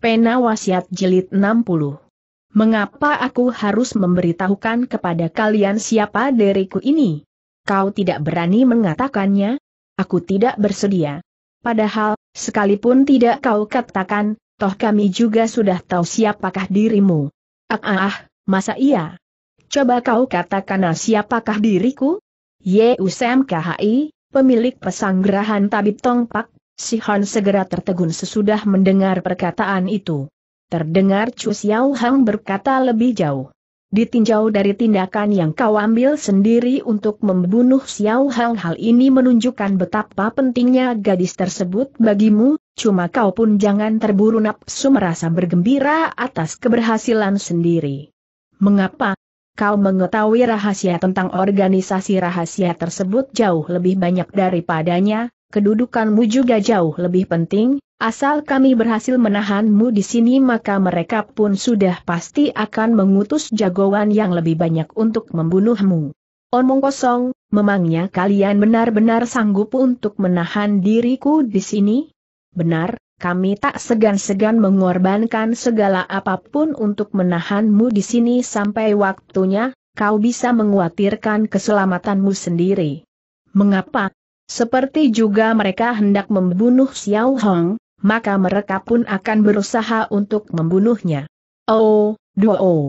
Pena Wasiat Jilid 60. Mengapa aku harus memberitahukan kepada kalian siapa diriku ini? Kau tidak berani mengatakannya? Aku tidak bersedia. Padahal, sekalipun tidak kau katakan, toh kami juga sudah tahu siapakah dirimu. Ah, ah, ah masa iya? Coba kau katakan ah, siapakah diriku? Yusem KHI, pemilik pesanggerahan Tabib Tongpak Si Han segera tertegun sesudah mendengar perkataan itu. Terdengar Chu Xiao Hang berkata lebih jauh. Ditinjau dari tindakan yang kau ambil sendiri untuk membunuh Xiao Hang hal ini menunjukkan betapa pentingnya gadis tersebut bagimu, cuma kau pun jangan terburu nafsu merasa bergembira atas keberhasilan sendiri. Mengapa? Kau mengetahui rahasia tentang organisasi rahasia tersebut jauh lebih banyak daripadanya, kedudukanmu juga jauh lebih penting, asal kami berhasil menahanmu di sini maka mereka pun sudah pasti akan mengutus jagoan yang lebih banyak untuk membunuhmu. Omong kosong, memangnya kalian benar-benar sanggup untuk menahan diriku di sini? Benar, kami tak segan-segan mengorbankan segala apapun untuk menahanmu di sini sampai waktunya, kau bisa mengkhawatirkan keselamatanmu sendiri. Mengapa, seperti juga mereka hendak membunuh Xiao Hong, maka mereka pun akan berusaha untuk membunuhnya. Oh, duo. Oh.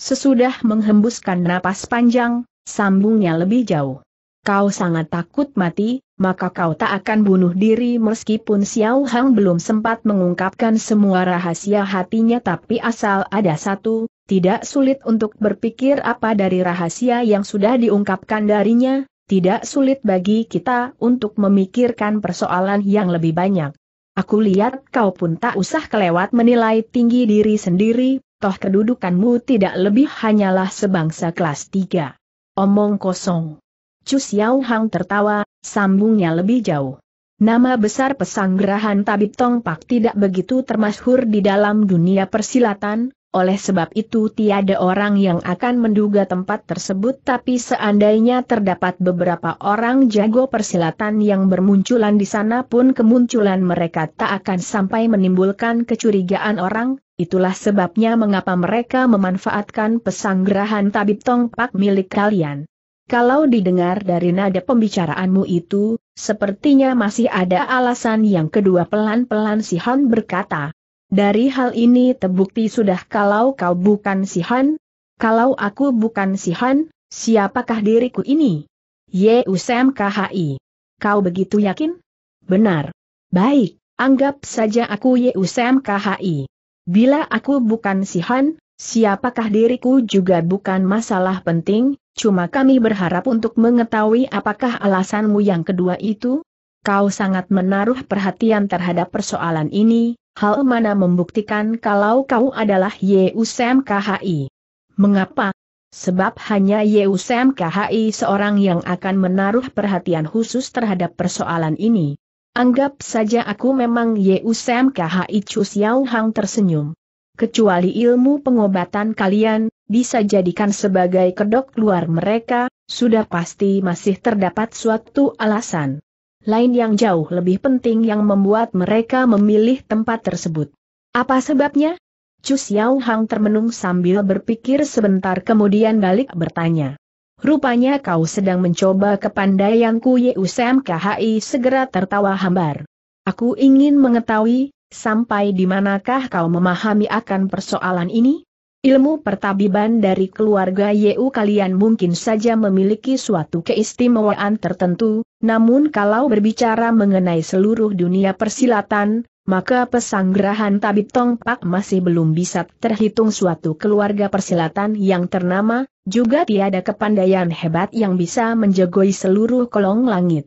Sesudah menghembuskan napas panjang, sambungnya lebih jauh. Kau sangat takut mati, maka kau tak akan bunuh diri meskipun Xiao Hang belum sempat mengungkapkan semua rahasia hatinya tapi asal ada satu, tidak sulit untuk berpikir apa dari rahasia yang sudah diungkapkan darinya, tidak sulit bagi kita untuk memikirkan persoalan yang lebih banyak. Aku lihat kau pun tak usah kelewat menilai tinggi diri sendiri, toh kedudukanmu tidak lebih hanyalah sebangsa kelas 3. Omong kosong. Chu Xiao Hang tertawa, sambungnya lebih jauh. Nama besar pesanggerahan Tabib Tong Pak tidak begitu termasyhur di dalam dunia persilatan, oleh sebab itu tiada orang yang akan menduga tempat tersebut tapi seandainya terdapat beberapa orang jago persilatan yang bermunculan di sana pun kemunculan mereka tak akan sampai menimbulkan kecurigaan orang, itulah sebabnya mengapa mereka memanfaatkan pesanggerahan tabib tongpak milik kalian. Kalau didengar dari nada pembicaraanmu itu, sepertinya masih ada alasan yang kedua pelan-pelan si han berkata. Dari hal ini terbukti sudah kalau kau bukan si Han? Kalau aku bukan si Han, siapakah diriku ini? Yusem KHI. Kau begitu yakin? Benar. Baik, anggap saja aku Yusem KHI. Bila aku bukan si Han, siapakah diriku juga bukan masalah penting, cuma kami berharap untuk mengetahui apakah alasanmu yang kedua itu? kau sangat menaruh perhatian terhadap persoalan ini, hal mana membuktikan kalau kau adalah Yusem KHI. Mengapa? Sebab hanya Yusem KHI seorang yang akan menaruh perhatian khusus terhadap persoalan ini. Anggap saja aku memang Yusem KHI Chu Xiao Hang tersenyum. Kecuali ilmu pengobatan kalian, bisa jadikan sebagai kedok luar mereka, sudah pasti masih terdapat suatu alasan lain yang jauh lebih penting yang membuat mereka memilih tempat tersebut. Apa sebabnya? Chu Xiao Hang termenung sambil berpikir sebentar kemudian balik bertanya. Rupanya kau sedang mencoba kepandaianku Yeusem KHI segera tertawa hambar. Aku ingin mengetahui, sampai di manakah kau memahami akan persoalan ini? Ilmu pertabiban dari keluarga Yu kalian mungkin saja memiliki suatu keistimewaan tertentu, namun kalau berbicara mengenai seluruh dunia persilatan, maka pesanggerahan tabib Pak masih belum bisa terhitung suatu keluarga persilatan yang ternama, juga tiada kepandaian hebat yang bisa menjegoi seluruh kolong langit.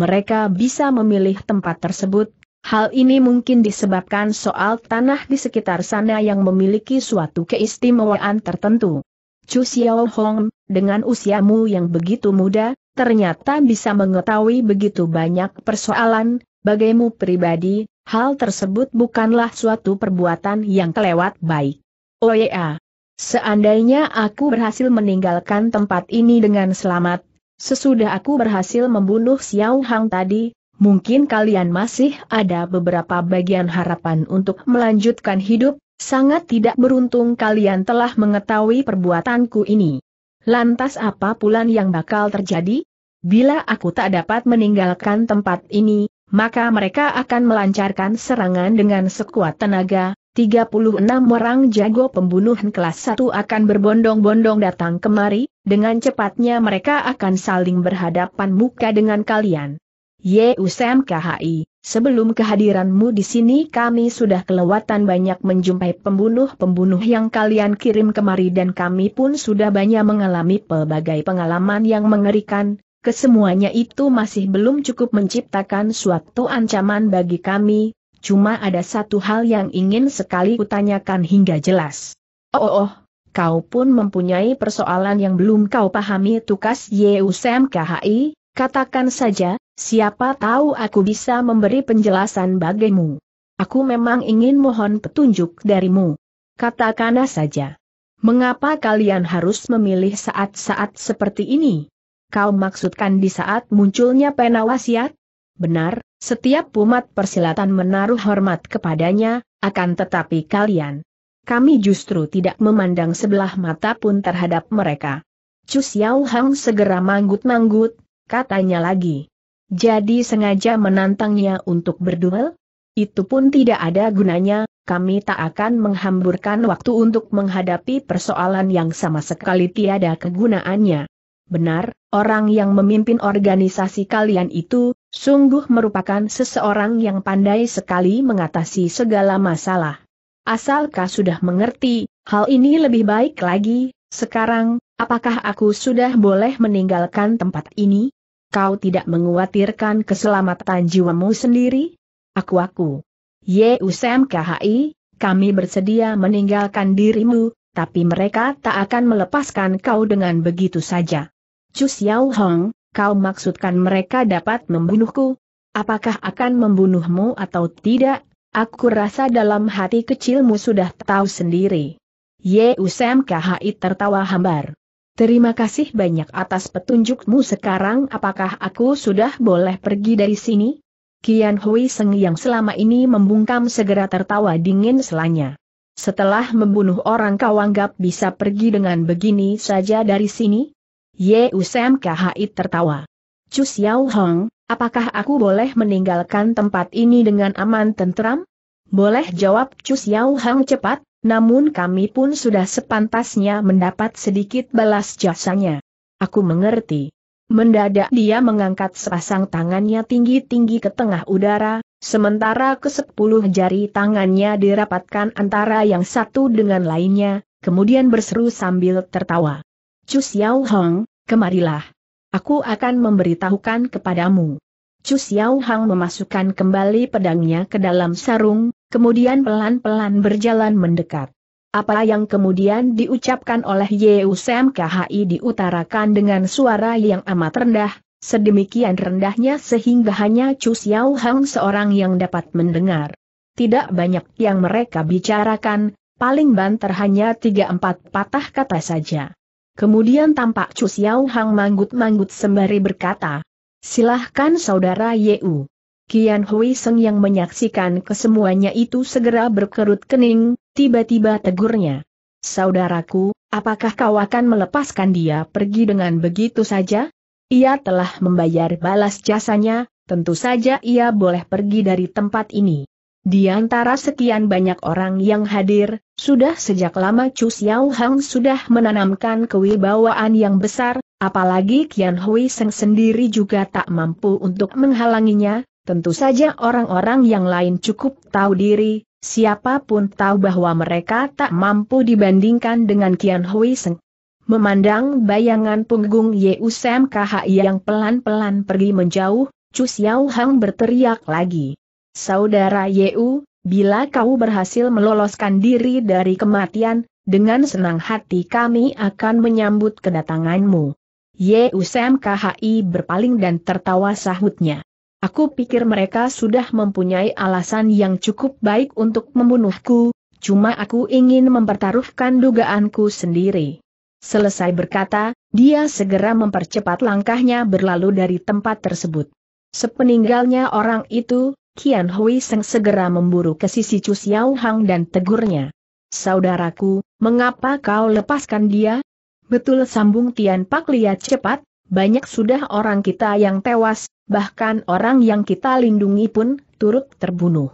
Mereka bisa memilih tempat tersebut Hal ini mungkin disebabkan soal tanah di sekitar sana yang memiliki suatu keistimewaan tertentu. Chu Xiao Hong, dengan usiamu yang begitu muda, ternyata bisa mengetahui begitu banyak persoalan, bagaimu pribadi, hal tersebut bukanlah suatu perbuatan yang kelewat baik. Oh ya, seandainya aku berhasil meninggalkan tempat ini dengan selamat, sesudah aku berhasil membunuh Xiao Hang tadi, mungkin kalian masih ada beberapa bagian harapan untuk melanjutkan hidup, sangat tidak beruntung kalian telah mengetahui perbuatanku ini. Lantas apa pula yang bakal terjadi? Bila aku tak dapat meninggalkan tempat ini, maka mereka akan melancarkan serangan dengan sekuat tenaga, 36 orang jago pembunuhan kelas 1 akan berbondong-bondong datang kemari, dengan cepatnya mereka akan saling berhadapan muka dengan kalian. Yusmkhi, KHI, sebelum kehadiranmu di sini kami sudah kelewatan banyak menjumpai pembunuh-pembunuh yang kalian kirim kemari dan kami pun sudah banyak mengalami pelbagai pengalaman yang mengerikan, kesemuanya itu masih belum cukup menciptakan suatu ancaman bagi kami, cuma ada satu hal yang ingin sekali kutanyakan hingga jelas. Oh, oh, oh kau pun mempunyai persoalan yang belum kau pahami tukas Yusmkhi? KHI, Katakan saja, siapa tahu aku bisa memberi penjelasan bagimu. Aku memang ingin mohon petunjuk darimu. Katakanlah saja. Mengapa kalian harus memilih saat-saat seperti ini? Kau maksudkan di saat munculnya pena wasiat? Benar, setiap umat persilatan menaruh hormat kepadanya, akan tetapi kalian. Kami justru tidak memandang sebelah mata pun terhadap mereka. Cus Yao Hang segera manggut-manggut, katanya lagi. Jadi sengaja menantangnya untuk berduel? Itu pun tidak ada gunanya, kami tak akan menghamburkan waktu untuk menghadapi persoalan yang sama sekali tiada kegunaannya. Benar, orang yang memimpin organisasi kalian itu, sungguh merupakan seseorang yang pandai sekali mengatasi segala masalah. Asalkah sudah mengerti, hal ini lebih baik lagi, sekarang, Apakah aku sudah boleh meninggalkan tempat ini? Kau tidak menguatirkan keselamatan jiwamu sendiri? Aku-aku. Yusem KHI, kami bersedia meninggalkan dirimu, tapi mereka tak akan melepaskan kau dengan begitu saja. Chu Xiao Hong, kau maksudkan mereka dapat membunuhku? Apakah akan membunuhmu atau tidak? Aku rasa dalam hati kecilmu sudah tahu sendiri. Yusem KHI tertawa hambar. Terima kasih banyak atas petunjukmu sekarang apakah aku sudah boleh pergi dari sini? Kian Hui Seng yang selama ini membungkam segera tertawa dingin selanya. Setelah membunuh orang kau anggap bisa pergi dengan begini saja dari sini? Ye Usam tertawa. Chu Xiao Hong, apakah aku boleh meninggalkan tempat ini dengan aman tentram? Boleh jawab Chu Xiao Hong cepat, namun kami pun sudah sepantasnya mendapat sedikit balas jasanya. Aku mengerti. Mendadak dia mengangkat sepasang tangannya tinggi-tinggi ke tengah udara, sementara ke sepuluh jari tangannya dirapatkan antara yang satu dengan lainnya, kemudian berseru sambil tertawa. Cus Yao Hong, kemarilah. Aku akan memberitahukan kepadamu. Chu Xiao Hang memasukkan kembali pedangnya ke dalam sarung, kemudian pelan-pelan berjalan mendekat. Apa yang kemudian diucapkan oleh Yeusem KHI diutarakan dengan suara yang amat rendah, sedemikian rendahnya sehingga hanya Chu Xiao Hang seorang yang dapat mendengar. Tidak banyak yang mereka bicarakan, paling banter hanya tiga empat patah kata saja. Kemudian tampak Chu Xiao Hang manggut-manggut sembari berkata, Silahkan saudara Yeu. Kian Hui Seng yang menyaksikan kesemuanya itu segera berkerut kening, tiba-tiba tegurnya. Saudaraku, apakah kau akan melepaskan dia pergi dengan begitu saja? Ia telah membayar balas jasanya, tentu saja ia boleh pergi dari tempat ini. Di antara sekian banyak orang yang hadir, sudah sejak lama Chu Xiao Hang sudah menanamkan kewibawaan yang besar, Apalagi Kian Hui Seng sendiri juga tak mampu untuk menghalanginya, tentu saja orang-orang yang lain cukup tahu diri, siapapun tahu bahwa mereka tak mampu dibandingkan dengan Kian Hui Seng. Memandang bayangan punggung Yeu Sam KHI yang pelan-pelan pergi menjauh, Chu Xiao Hang berteriak lagi. Saudara Yeu, bila kau berhasil meloloskan diri dari kematian, dengan senang hati kami akan menyambut kedatanganmu. YUSMKHI berpaling dan tertawa sahutnya. Aku pikir mereka sudah mempunyai alasan yang cukup baik untuk membunuhku, cuma aku ingin mempertaruhkan dugaanku sendiri. Selesai berkata, dia segera mempercepat langkahnya berlalu dari tempat tersebut. Sepeninggalnya orang itu, Kian Hui Seng segera memburu ke sisi Chu Xiao dan tegurnya. Saudaraku, mengapa kau lepaskan dia? Betul sambung Tian Pak lihat cepat, banyak sudah orang kita yang tewas, bahkan orang yang kita lindungi pun turut terbunuh.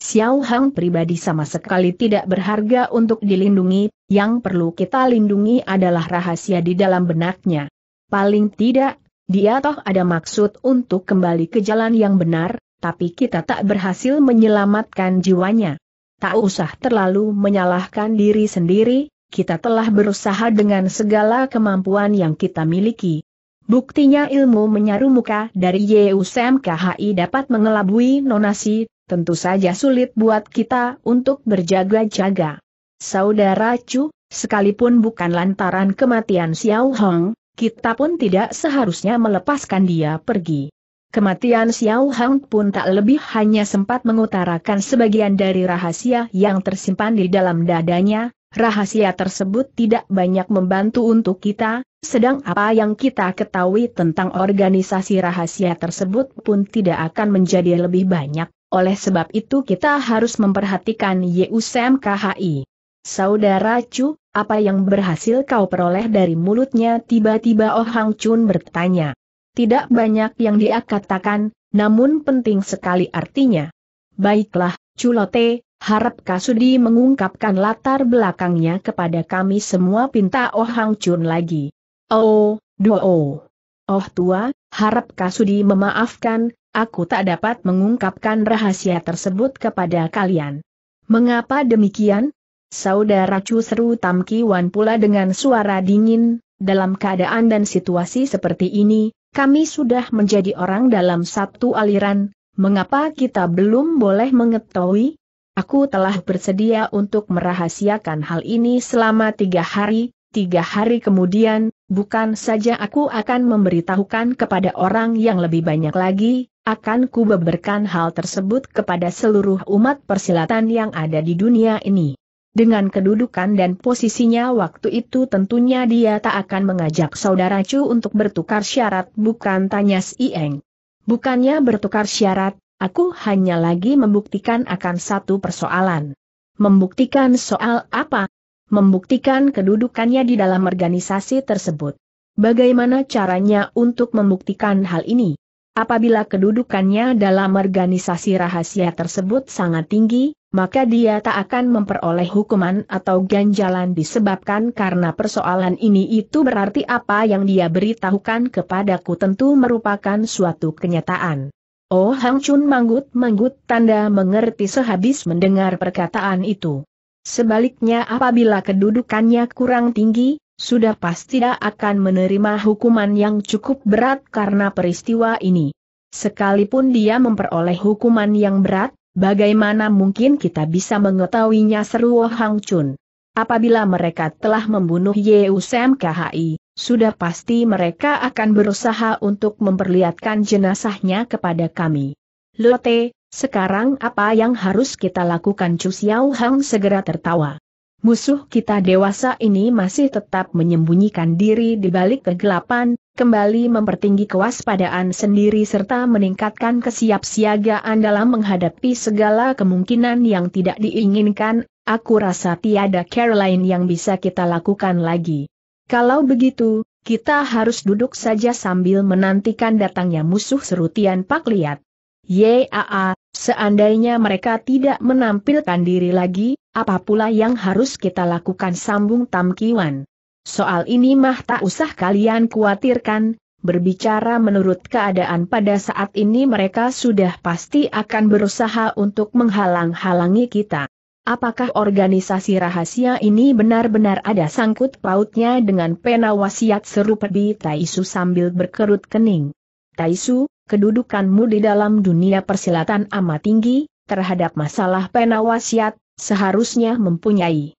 Xiao Hang pribadi sama sekali tidak berharga untuk dilindungi, yang perlu kita lindungi adalah rahasia di dalam benaknya. Paling tidak, dia toh ada maksud untuk kembali ke jalan yang benar, tapi kita tak berhasil menyelamatkan jiwanya. Tak usah terlalu menyalahkan diri sendiri, kita telah berusaha dengan segala kemampuan yang kita miliki. Buktinya ilmu menyaru muka dari Yeusem KHI dapat mengelabui nonasi, tentu saja sulit buat kita untuk berjaga-jaga. Saudara Chu, sekalipun bukan lantaran kematian Xiao Hong, kita pun tidak seharusnya melepaskan dia pergi. Kematian Xiao Hong pun tak lebih hanya sempat mengutarakan sebagian dari rahasia yang tersimpan di dalam dadanya, Rahasia tersebut tidak banyak membantu untuk kita, sedang apa yang kita ketahui tentang organisasi rahasia tersebut pun tidak akan menjadi lebih banyak. Oleh sebab itu kita harus memperhatikan YUSMKHI. Saudara Chu, apa yang berhasil kau peroleh dari mulutnya tiba-tiba Oh Hang Chun bertanya. Tidak banyak yang dia katakan, namun penting sekali artinya. Baiklah, Culote, Harap Kasudi mengungkapkan latar belakangnya kepada kami semua pinta Oh Hang Chun lagi. Oh, do oh. Oh tua, harap Kasudi memaafkan, aku tak dapat mengungkapkan rahasia tersebut kepada kalian. Mengapa demikian? Saudara Chu seru Tam Wan pula dengan suara dingin, dalam keadaan dan situasi seperti ini, kami sudah menjadi orang dalam satu aliran, mengapa kita belum boleh mengetahui? Aku telah bersedia untuk merahasiakan hal ini selama tiga hari, tiga hari kemudian, bukan saja aku akan memberitahukan kepada orang yang lebih banyak lagi, akan kubeberkan hal tersebut kepada seluruh umat persilatan yang ada di dunia ini. Dengan kedudukan dan posisinya waktu itu tentunya dia tak akan mengajak saudara Chu untuk bertukar syarat bukan tanya si Eng. Bukannya bertukar syarat, Aku hanya lagi membuktikan akan satu persoalan. Membuktikan soal apa? Membuktikan kedudukannya di dalam organisasi tersebut. Bagaimana caranya untuk membuktikan hal ini? Apabila kedudukannya dalam organisasi rahasia tersebut sangat tinggi, maka dia tak akan memperoleh hukuman atau ganjalan disebabkan karena persoalan ini itu berarti apa yang dia beritahukan kepadaku tentu merupakan suatu kenyataan. Oh Hang Chun manggut-manggut tanda mengerti sehabis mendengar perkataan itu. Sebaliknya apabila kedudukannya kurang tinggi, sudah pasti tidak akan menerima hukuman yang cukup berat karena peristiwa ini. Sekalipun dia memperoleh hukuman yang berat, bagaimana mungkin kita bisa mengetahuinya seru Hang Chun. Apabila mereka telah membunuh Yeusem KHI, sudah pasti mereka akan berusaha untuk memperlihatkan jenazahnya kepada kami. Lote, sekarang apa yang harus kita lakukan Chu Xiao Hang segera tertawa. Musuh kita dewasa ini masih tetap menyembunyikan diri di balik kegelapan, kembali mempertinggi kewaspadaan sendiri serta meningkatkan kesiapsiagaan dalam menghadapi segala kemungkinan yang tidak diinginkan, aku rasa tiada Caroline yang bisa kita lakukan lagi. Kalau begitu, kita harus duduk saja sambil menantikan datangnya musuh serutian Pak Liat. Yaa, seandainya mereka tidak menampilkan diri lagi, apa pula yang harus kita lakukan sambung Tam Kiwan. Soal ini mah tak usah kalian khawatirkan, berbicara menurut keadaan pada saat ini mereka sudah pasti akan berusaha untuk menghalang-halangi kita. Apakah organisasi rahasia ini benar-benar ada sangkut pautnya dengan pena wasiat seru Pedi Taisu sambil berkerut kening? Taisu, kedudukanmu di dalam dunia persilatan amat tinggi, terhadap masalah pena wasiat, seharusnya mempunyai.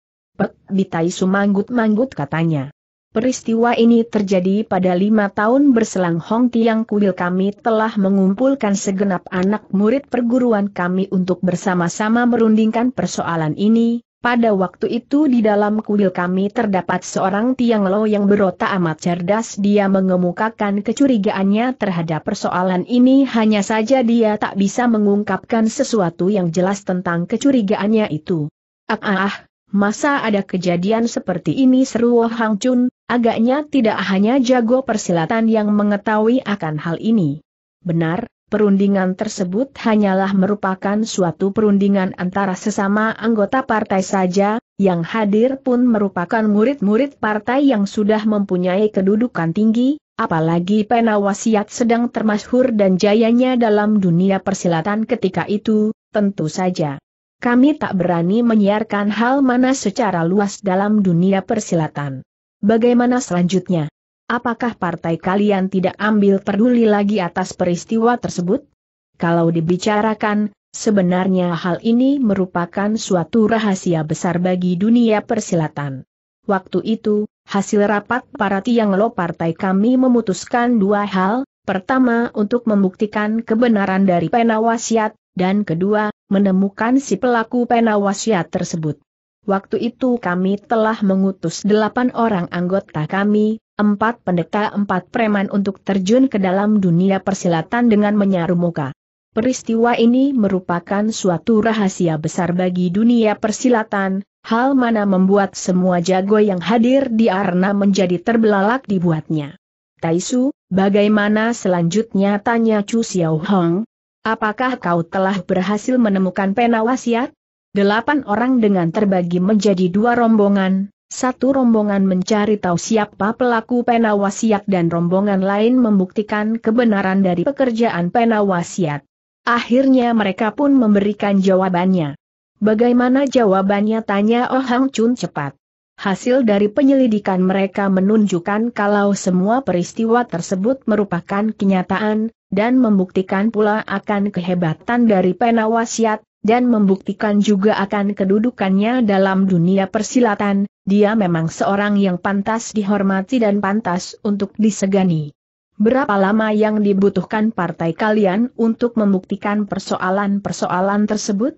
di Taisu manggut-manggut katanya. Peristiwa ini terjadi pada lima tahun berselang Hong Tiang Kuil kami telah mengumpulkan segenap anak murid perguruan kami untuk bersama-sama merundingkan persoalan ini. Pada waktu itu di dalam kuil kami terdapat seorang Tiang Lo yang berotak amat cerdas dia mengemukakan kecurigaannya terhadap persoalan ini hanya saja dia tak bisa mengungkapkan sesuatu yang jelas tentang kecurigaannya itu. Ah ah, ah Masa ada kejadian seperti ini seru Hang Chun, Agaknya tidak hanya jago persilatan yang mengetahui akan hal ini. Benar, perundingan tersebut hanyalah merupakan suatu perundingan antara sesama anggota partai saja, yang hadir pun merupakan murid-murid partai yang sudah mempunyai kedudukan tinggi, apalagi penawasiat sedang termasyhur dan jayanya dalam dunia persilatan ketika itu, tentu saja. Kami tak berani menyiarkan hal mana secara luas dalam dunia persilatan. Bagaimana selanjutnya? Apakah partai kalian tidak ambil peduli lagi atas peristiwa tersebut? Kalau dibicarakan, sebenarnya hal ini merupakan suatu rahasia besar bagi dunia persilatan. Waktu itu, hasil rapat para tiang lo partai kami memutuskan dua hal, pertama untuk membuktikan kebenaran dari penawasiat, dan kedua, menemukan si pelaku penawasiat tersebut. Waktu itu kami telah mengutus delapan orang anggota kami, empat pendeta empat preman untuk terjun ke dalam dunia persilatan dengan menyaru muka. Peristiwa ini merupakan suatu rahasia besar bagi dunia persilatan, hal mana membuat semua jago yang hadir di arena menjadi terbelalak dibuatnya. Taisu, bagaimana selanjutnya tanya Chu Xiao Hong? Apakah kau telah berhasil menemukan pena wasiat? Delapan orang dengan terbagi menjadi dua rombongan, satu rombongan mencari tahu siapa pelaku penawasiat dan rombongan lain membuktikan kebenaran dari pekerjaan penawasiat. Akhirnya mereka pun memberikan jawabannya. Bagaimana jawabannya tanya Oh Hang Chun cepat. Hasil dari penyelidikan mereka menunjukkan kalau semua peristiwa tersebut merupakan kenyataan, dan membuktikan pula akan kehebatan dari penawasiat, dan membuktikan juga akan kedudukannya dalam dunia persilatan, dia memang seorang yang pantas dihormati dan pantas untuk disegani. Berapa lama yang dibutuhkan partai kalian untuk membuktikan persoalan-persoalan tersebut?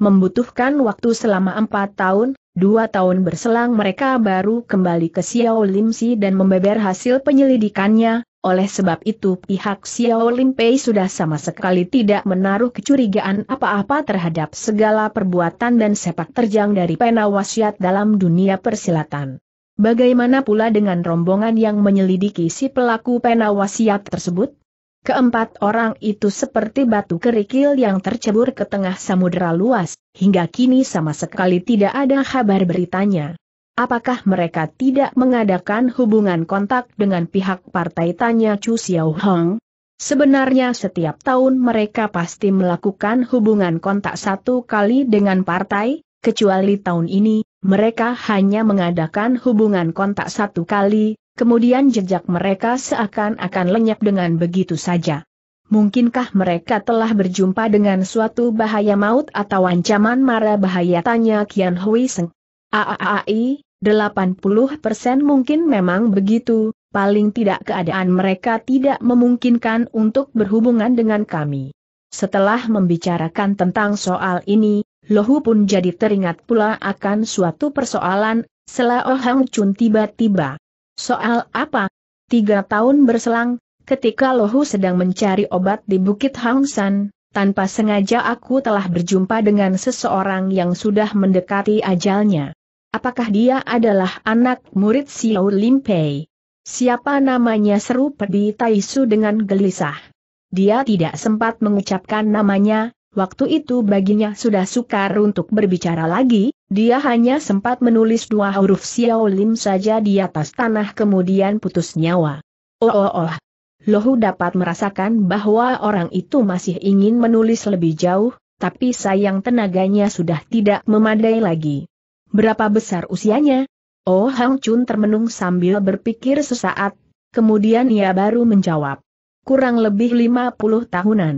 Membutuhkan waktu selama empat tahun, dua tahun berselang mereka baru kembali ke Xiao Limsi dan membeber hasil penyelidikannya, oleh sebab itu pihak Xiao Lim Pei sudah sama sekali tidak menaruh kecurigaan apa-apa terhadap segala perbuatan dan sepak terjang dari penawasiat dalam dunia persilatan. Bagaimana pula dengan rombongan yang menyelidiki si pelaku penawasiat tersebut? Keempat orang itu seperti batu kerikil yang tercebur ke tengah samudera luas, hingga kini sama sekali tidak ada kabar beritanya. Apakah mereka tidak mengadakan hubungan kontak dengan pihak partai tanya Chu Xiao Hong? Sebenarnya setiap tahun mereka pasti melakukan hubungan kontak satu kali dengan partai, kecuali tahun ini, mereka hanya mengadakan hubungan kontak satu kali, kemudian jejak mereka seakan-akan lenyap dengan begitu saja. Mungkinkah mereka telah berjumpa dengan suatu bahaya maut atau ancaman mara bahaya tanya Kian Hui Seng? AAAI, 80% mungkin memang begitu, paling tidak keadaan mereka tidak memungkinkan untuk berhubungan dengan kami. Setelah membicarakan tentang soal ini, Lohu pun jadi teringat pula akan suatu persoalan, setelah Oh Hang Chun tiba-tiba. Soal apa? Tiga tahun berselang, ketika Lohu sedang mencari obat di Bukit Hang San, tanpa sengaja aku telah berjumpa dengan seseorang yang sudah mendekati ajalnya. Apakah dia adalah anak murid Xiao Limpei? Siapa namanya seru Pedi Taisu dengan gelisah. Dia tidak sempat mengucapkan namanya, waktu itu baginya sudah sukar untuk berbicara lagi, dia hanya sempat menulis dua huruf Xiao Lim saja di atas tanah kemudian putus nyawa. Oh oh oh. Lohu dapat merasakan bahwa orang itu masih ingin menulis lebih jauh, tapi sayang tenaganya sudah tidak memadai lagi. Berapa besar usianya? Oh Hang Chun termenung sambil berpikir sesaat, kemudian ia baru menjawab. Kurang lebih 50 tahunan.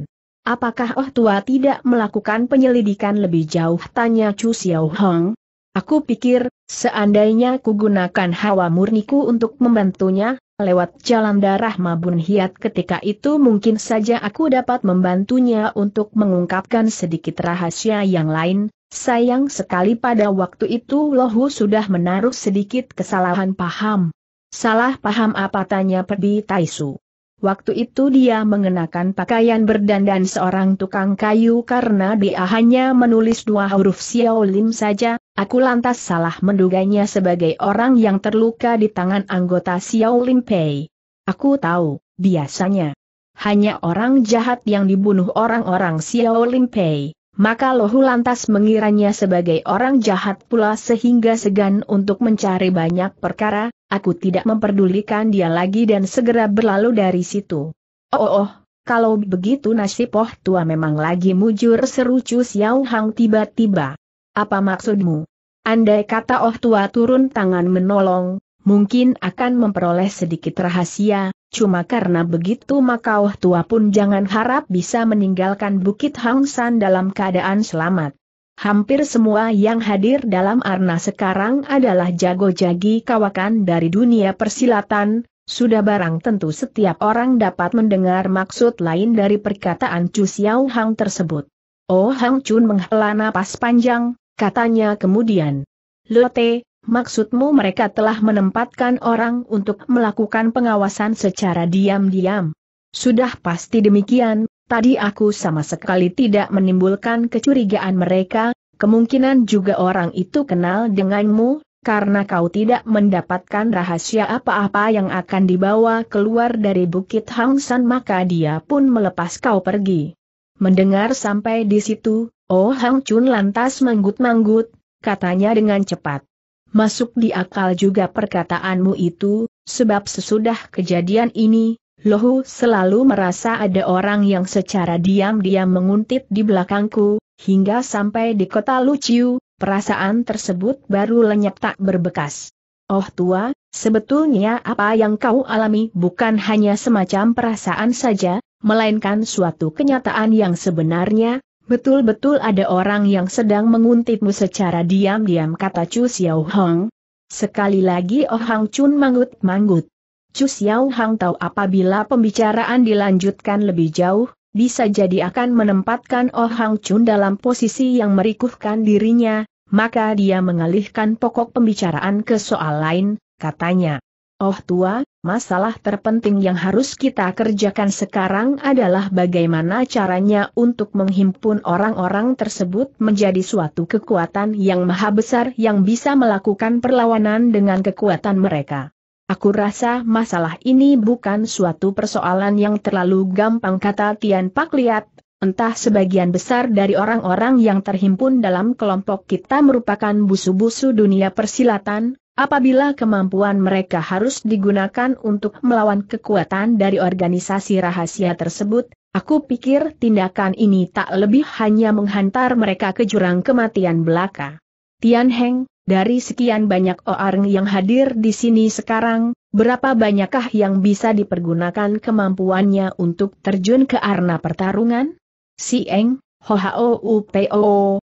Apakah Oh Tua tidak melakukan penyelidikan lebih jauh? Tanya Chu Xiao Hong. Aku pikir, seandainya ku gunakan hawa murniku untuk membantunya, lewat jalan darah Mabun Hiat ketika itu mungkin saja aku dapat membantunya untuk mengungkapkan sedikit rahasia yang lain, Sayang sekali pada waktu itu Lohu sudah menaruh sedikit kesalahan paham. Salah paham apa tanya Pedi Taisu. Waktu itu dia mengenakan pakaian berdandan seorang tukang kayu karena dia hanya menulis dua huruf Xiao Lim saja, aku lantas salah menduganya sebagai orang yang terluka di tangan anggota Xiao Lim Pei. Aku tahu, biasanya. Hanya orang jahat yang dibunuh orang-orang Xiao Lim Pei maka Lohu lantas mengiranya sebagai orang jahat pula sehingga segan untuk mencari banyak perkara, aku tidak memperdulikan dia lagi dan segera berlalu dari situ. Oh, oh, oh kalau begitu nasib poh tua memang lagi mujur seru Chu Xiao Hang tiba-tiba. Apa maksudmu? Andai kata Oh tua turun tangan menolong, mungkin akan memperoleh sedikit rahasia, cuma karena begitu maka Oh Tua pun jangan harap bisa meninggalkan Bukit Hangsan dalam keadaan selamat. Hampir semua yang hadir dalam Arna sekarang adalah jago-jagi kawakan dari dunia persilatan, sudah barang tentu setiap orang dapat mendengar maksud lain dari perkataan Chu Xiao Hang tersebut. Oh Hang Chun menghela napas panjang, katanya kemudian. Lote, Maksudmu mereka telah menempatkan orang untuk melakukan pengawasan secara diam-diam. Sudah pasti demikian, tadi aku sama sekali tidak menimbulkan kecurigaan mereka, kemungkinan juga orang itu kenal denganmu, karena kau tidak mendapatkan rahasia apa-apa yang akan dibawa keluar dari Bukit Hangsan maka dia pun melepas kau pergi. Mendengar sampai di situ, Oh Hang Chun lantas manggut-manggut, katanya dengan cepat. Masuk di akal juga perkataanmu itu, sebab sesudah kejadian ini, Lohu selalu merasa ada orang yang secara diam-diam menguntit di belakangku, hingga sampai di kota Luciu, perasaan tersebut baru lenyap tak berbekas. Oh tua, sebetulnya apa yang kau alami bukan hanya semacam perasaan saja, melainkan suatu kenyataan yang sebenarnya, Betul-betul ada orang yang sedang menguntitmu secara diam-diam kata Chu Xiao Hong. Sekali lagi Oh Hang Chun manggut-manggut. Chu Xiao Hang tahu apabila pembicaraan dilanjutkan lebih jauh, bisa jadi akan menempatkan Oh Hang Chun dalam posisi yang merikuhkan dirinya, maka dia mengalihkan pokok pembicaraan ke soal lain, katanya. Oh tua, masalah terpenting yang harus kita kerjakan sekarang adalah bagaimana caranya untuk menghimpun orang-orang tersebut menjadi suatu kekuatan yang maha besar yang bisa melakukan perlawanan dengan kekuatan mereka. Aku rasa masalah ini bukan suatu persoalan yang terlalu gampang kata Tian Pak Liat, entah sebagian besar dari orang-orang yang terhimpun dalam kelompok kita merupakan busu-busu dunia persilatan, Apabila kemampuan mereka harus digunakan untuk melawan kekuatan dari organisasi rahasia tersebut, aku pikir tindakan ini tak lebih hanya menghantar mereka ke jurang kematian belaka. Tian Heng, dari sekian banyak orang yang hadir di sini sekarang, berapa banyakkah yang bisa dipergunakan kemampuannya untuk terjun ke arena pertarungan? Si Eng, Ho Hao O,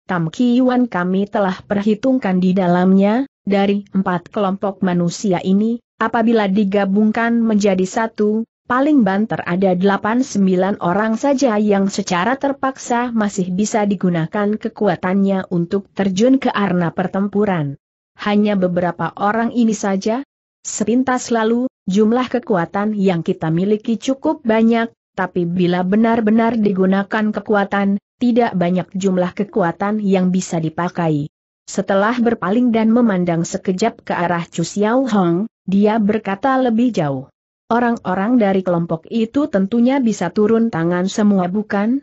Tam Wan kami telah perhitungkan di dalamnya, dari empat kelompok manusia ini, apabila digabungkan menjadi satu, paling banter ada 8-9 orang saja yang secara terpaksa masih bisa digunakan kekuatannya untuk terjun ke arena pertempuran. Hanya beberapa orang ini saja. Sepintas lalu, jumlah kekuatan yang kita miliki cukup banyak, tapi bila benar-benar digunakan kekuatan, tidak banyak jumlah kekuatan yang bisa dipakai. Setelah berpaling dan memandang sekejap ke arah Chu Xiao Hong, dia berkata lebih jauh. Orang-orang dari kelompok itu tentunya bisa turun tangan semua bukan?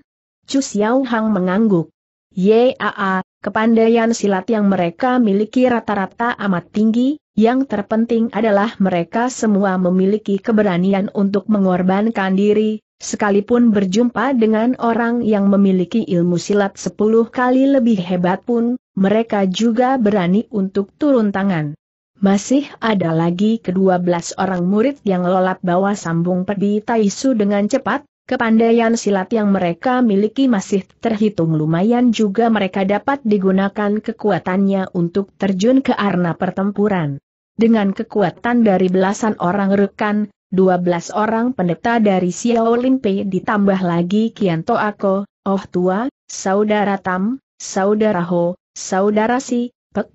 Chu Xiao Hong mengangguk. Yaa, kepandaian silat yang mereka miliki rata-rata amat tinggi, yang terpenting adalah mereka semua memiliki keberanian untuk mengorbankan diri, Sekalipun berjumpa dengan orang yang memiliki ilmu silat sepuluh kali lebih hebat pun, mereka juga berani untuk turun tangan. Masih ada lagi kedua belas orang murid yang lolap bawa sambung pedi Taisu dengan cepat, kepandaian silat yang mereka miliki masih terhitung lumayan juga mereka dapat digunakan kekuatannya untuk terjun ke arena pertempuran. Dengan kekuatan dari belasan orang rekan, 12 orang pendeta dari Xiao Limpe ditambah lagi Kian Ako, Oh Tua, Saudara Tam, Saudara Ho, Saudara Si, Pek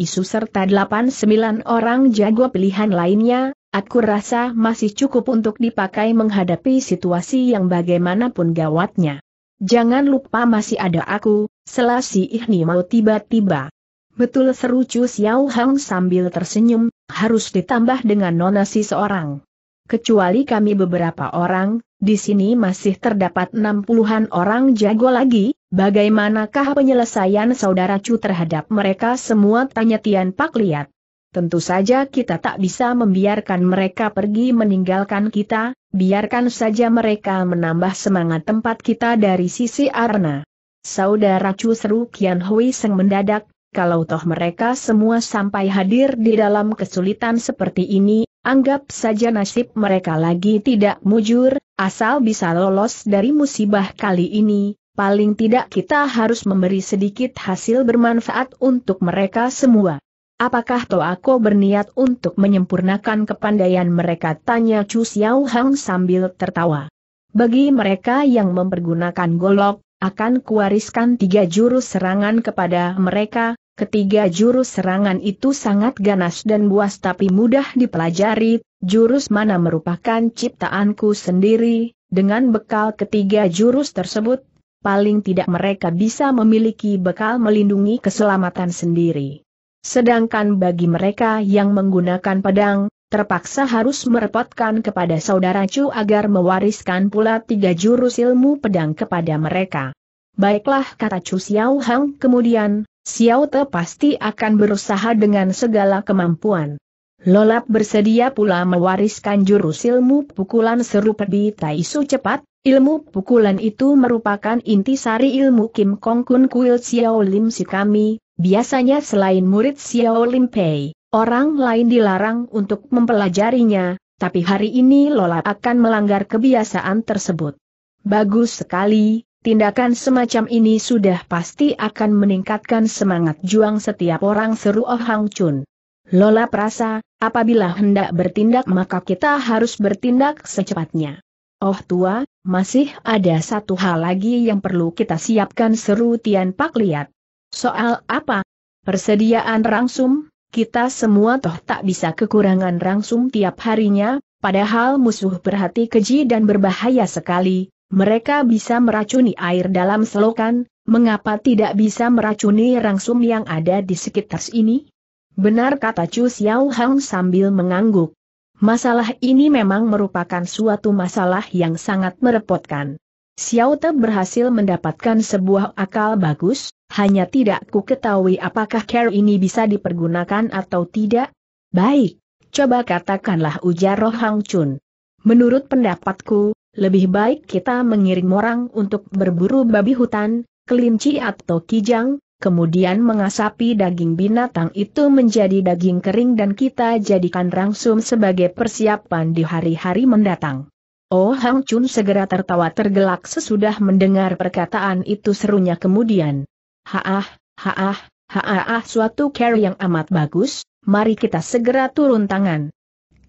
Isu serta 8-9 orang jago pilihan lainnya, aku rasa masih cukup untuk dipakai menghadapi situasi yang bagaimanapun gawatnya. Jangan lupa masih ada aku, selasi ihni mau tiba-tiba. Betul seru cus Yau Hang sambil tersenyum, harus ditambah dengan nona seseorang. seorang kecuali kami beberapa orang, di sini masih terdapat enam puluhan orang jago lagi, bagaimanakah penyelesaian saudara Chu terhadap mereka semua tanya Tian Pak Liat. Tentu saja kita tak bisa membiarkan mereka pergi meninggalkan kita, biarkan saja mereka menambah semangat tempat kita dari sisi Arna. Saudara Chu seru Kian Hui Seng mendadak, kalau toh mereka semua sampai hadir di dalam kesulitan seperti ini, Anggap saja nasib mereka lagi tidak mujur, asal bisa lolos dari musibah kali ini, paling tidak kita harus memberi sedikit hasil bermanfaat untuk mereka semua. Apakah aku berniat untuk menyempurnakan kepandaian mereka? Tanya Chu Xiao Hang sambil tertawa. Bagi mereka yang mempergunakan golok, akan kuwariskan tiga jurus serangan kepada mereka, Ketiga jurus serangan itu sangat ganas dan buas tapi mudah dipelajari, jurus mana merupakan ciptaanku sendiri, dengan bekal ketiga jurus tersebut, paling tidak mereka bisa memiliki bekal melindungi keselamatan sendiri. Sedangkan bagi mereka yang menggunakan pedang, terpaksa harus merepotkan kepada saudara Chu agar mewariskan pula tiga jurus ilmu pedang kepada mereka. Baiklah kata Chu Xiao Hang kemudian, Xiao Te pasti akan berusaha dengan segala kemampuan. Lolap bersedia pula mewariskan jurus ilmu pukulan serupa Pedi Tai cepat, ilmu pukulan itu merupakan inti sari ilmu Kim Kong Kun Kuil Xiao Lim si kami, biasanya selain murid Xiao Lim Pei, orang lain dilarang untuk mempelajarinya, tapi hari ini Lolap akan melanggar kebiasaan tersebut. Bagus sekali, Tindakan semacam ini sudah pasti akan meningkatkan semangat juang setiap orang seru Oh Hang Chun. Lola perasa, apabila hendak bertindak maka kita harus bertindak secepatnya. Oh tua, masih ada satu hal lagi yang perlu kita siapkan seru Tian Pak lihat. Soal apa? Persediaan rangsum, kita semua toh tak bisa kekurangan rangsum tiap harinya, padahal musuh berhati keji dan berbahaya sekali, mereka bisa meracuni air dalam selokan, mengapa tidak bisa meracuni rangsum yang ada di sekitar sini? Benar kata Chu Xiao Hang sambil mengangguk. Masalah ini memang merupakan suatu masalah yang sangat merepotkan. Xiao Te berhasil mendapatkan sebuah akal bagus, hanya tidak ku ketahui apakah care ini bisa dipergunakan atau tidak. Baik, coba katakanlah ujar Roh Hang Chun. Menurut pendapatku, lebih baik kita mengirim orang untuk berburu babi hutan, kelinci atau kijang, kemudian mengasapi daging binatang itu menjadi daging kering dan kita jadikan rangsum sebagai persiapan di hari-hari mendatang. Oh Hang Chun segera tertawa tergelak sesudah mendengar perkataan itu serunya kemudian. Haah, haah, haah suatu care yang amat bagus, mari kita segera turun tangan.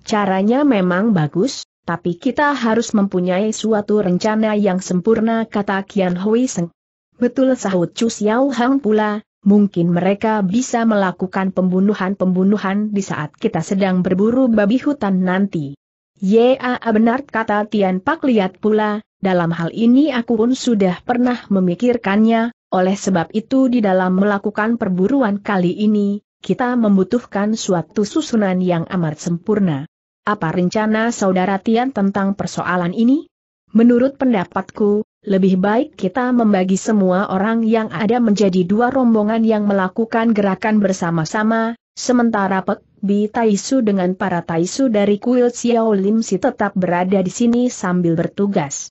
Caranya memang bagus, tapi kita harus mempunyai suatu rencana yang sempurna kata Kian Hui Seng. Betul sahut Chu Xiao Hang pula, mungkin mereka bisa melakukan pembunuhan-pembunuhan di saat kita sedang berburu babi hutan nanti. Ya benar kata Tian Pak Liat pula, dalam hal ini aku pun sudah pernah memikirkannya, oleh sebab itu di dalam melakukan perburuan kali ini, kita membutuhkan suatu susunan yang amat sempurna. Apa rencana saudara Tian tentang persoalan ini? Menurut pendapatku, lebih baik kita membagi semua orang yang ada menjadi dua rombongan yang melakukan gerakan bersama-sama, sementara Pek Bi Taisu dengan para Taisu dari kuil Xiao Lim Si tetap berada di sini sambil bertugas.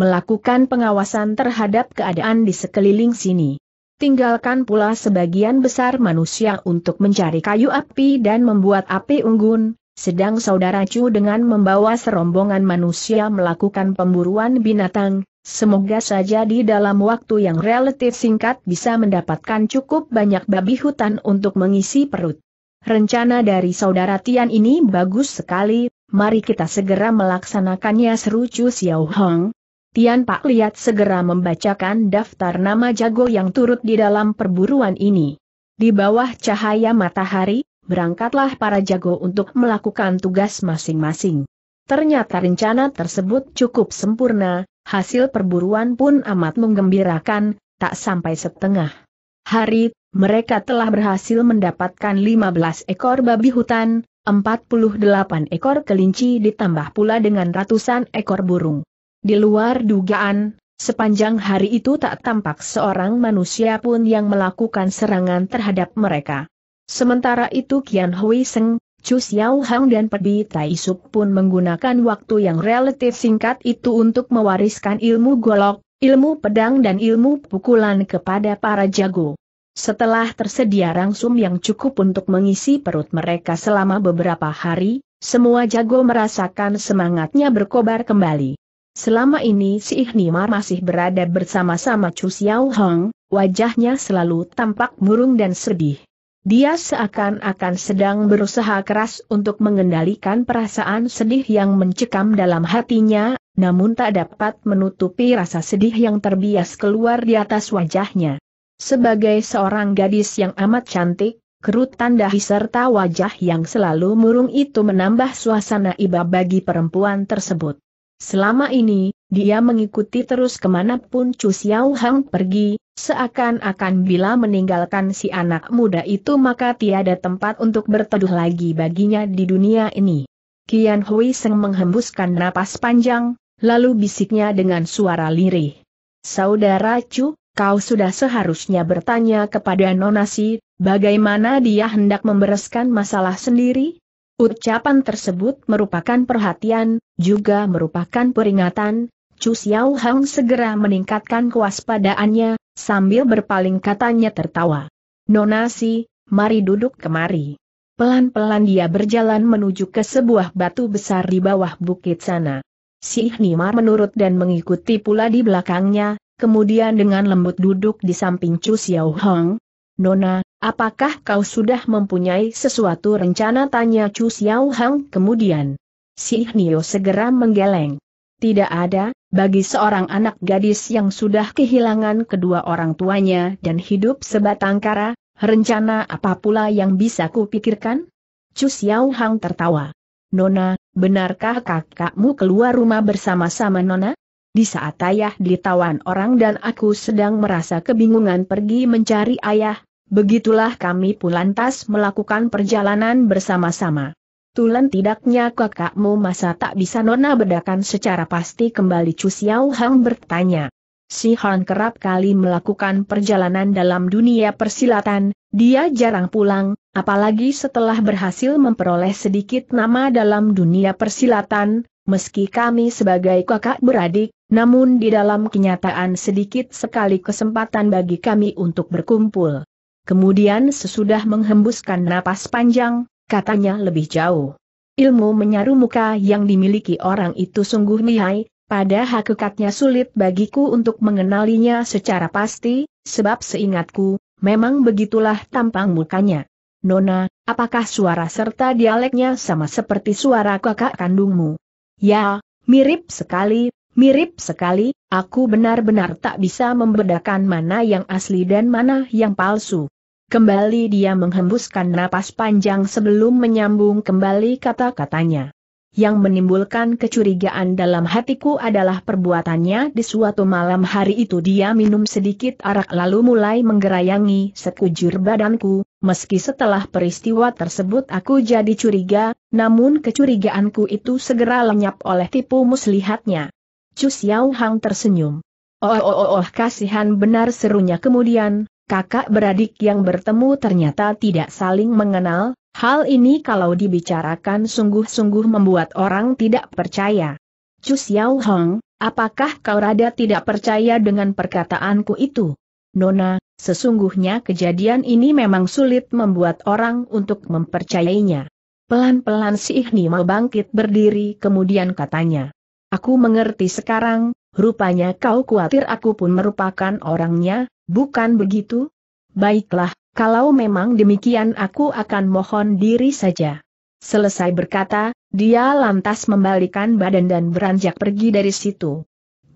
Melakukan pengawasan terhadap keadaan di sekeliling sini. Tinggalkan pula sebagian besar manusia untuk mencari kayu api dan membuat api unggun, sedang saudara Chu dengan membawa serombongan manusia melakukan pemburuan binatang, semoga saja di dalam waktu yang relatif singkat bisa mendapatkan cukup banyak babi hutan untuk mengisi perut. Rencana dari saudara Tian ini bagus sekali, mari kita segera melaksanakannya seru Chu Xiao Hong. Tian Pak Liat segera membacakan daftar nama jago yang turut di dalam perburuan ini. Di bawah cahaya matahari, berangkatlah para jago untuk melakukan tugas masing-masing. Ternyata rencana tersebut cukup sempurna, hasil perburuan pun amat menggembirakan, tak sampai setengah hari, mereka telah berhasil mendapatkan 15 ekor babi hutan, 48 ekor kelinci ditambah pula dengan ratusan ekor burung. Di luar dugaan, sepanjang hari itu tak tampak seorang manusia pun yang melakukan serangan terhadap mereka. Sementara itu Kian Hui Seng, Chu Xiao Hang dan Pedi Tai Suk pun menggunakan waktu yang relatif singkat itu untuk mewariskan ilmu golok, ilmu pedang dan ilmu pukulan kepada para jago. Setelah tersedia rangsum yang cukup untuk mengisi perut mereka selama beberapa hari, semua jago merasakan semangatnya berkobar kembali. Selama ini si Ihnimar masih berada bersama-sama Chu Xiao Hong, wajahnya selalu tampak murung dan sedih. Dia seakan-akan sedang berusaha keras untuk mengendalikan perasaan sedih yang mencekam dalam hatinya, namun tak dapat menutupi rasa sedih yang terbias keluar di atas wajahnya. Sebagai seorang gadis yang amat cantik, kerutan dahi serta wajah yang selalu murung itu menambah suasana iba bagi perempuan tersebut. Selama ini, dia mengikuti terus kemanapun Chu Xiao Hang pergi, Seakan-akan bila meninggalkan si anak muda itu maka tiada tempat untuk berteduh lagi baginya di dunia ini. Kian Hui Seng menghembuskan napas panjang, lalu bisiknya dengan suara lirih. Saudara Chu, kau sudah seharusnya bertanya kepada Nonasi, bagaimana dia hendak membereskan masalah sendiri? Ucapan tersebut merupakan perhatian, juga merupakan peringatan, Chu Xiao Hang segera meningkatkan kewaspadaannya, Sambil berpaling katanya tertawa. Nonasi, mari duduk kemari. Pelan-pelan dia berjalan menuju ke sebuah batu besar di bawah bukit sana. Si Hnimar menurut dan mengikuti pula di belakangnya, kemudian dengan lembut duduk di samping Chu Xiao Hong. Nona, apakah kau sudah mempunyai sesuatu rencana tanya Chu Xiao Hong kemudian? Si Hnio segera menggeleng. Tidak ada, bagi seorang anak gadis yang sudah kehilangan kedua orang tuanya dan hidup sebatang kara, rencana apa pula yang bisa kupikirkan? Chu Xiao Hang tertawa. Nona, benarkah kakakmu keluar rumah bersama-sama Nona? Di saat ayah ditawan orang dan aku sedang merasa kebingungan pergi mencari ayah, begitulah kami pun lantas melakukan perjalanan bersama-sama. Tulen tidaknya kakakmu masa tak bisa nona bedakan secara pasti kembali Chu Xiao Hang bertanya. Si Han kerap kali melakukan perjalanan dalam dunia persilatan, dia jarang pulang, apalagi setelah berhasil memperoleh sedikit nama dalam dunia persilatan, meski kami sebagai kakak beradik, namun di dalam kenyataan sedikit sekali kesempatan bagi kami untuk berkumpul. Kemudian sesudah menghembuskan napas panjang, katanya lebih jauh. Ilmu menyaru muka yang dimiliki orang itu sungguh lihai, pada hakikatnya sulit bagiku untuk mengenalinya secara pasti, sebab seingatku, memang begitulah tampang mukanya. Nona, apakah suara serta dialeknya sama seperti suara kakak kandungmu? Ya, mirip sekali, mirip sekali, aku benar-benar tak bisa membedakan mana yang asli dan mana yang palsu. Kembali dia menghembuskan napas panjang sebelum menyambung kembali kata-katanya. Yang menimbulkan kecurigaan dalam hatiku adalah perbuatannya di suatu malam hari itu dia minum sedikit arak lalu mulai menggerayangi sekujur badanku, meski setelah peristiwa tersebut aku jadi curiga, namun kecurigaanku itu segera lenyap oleh tipu muslihatnya. Cus Yau Hang tersenyum. Oh, oh, oh, oh, kasihan benar serunya kemudian, kakak beradik yang bertemu ternyata tidak saling mengenal, hal ini kalau dibicarakan sungguh-sungguh membuat orang tidak percaya. Chu Xiao Hong, apakah kau rada tidak percaya dengan perkataanku itu? Nona, sesungguhnya kejadian ini memang sulit membuat orang untuk mempercayainya. Pelan-pelan si mau bangkit berdiri kemudian katanya. Aku mengerti sekarang, rupanya kau khawatir aku pun merupakan orangnya, Bukan begitu? Baiklah, kalau memang demikian aku akan mohon diri saja. Selesai berkata, dia lantas membalikan badan dan beranjak pergi dari situ.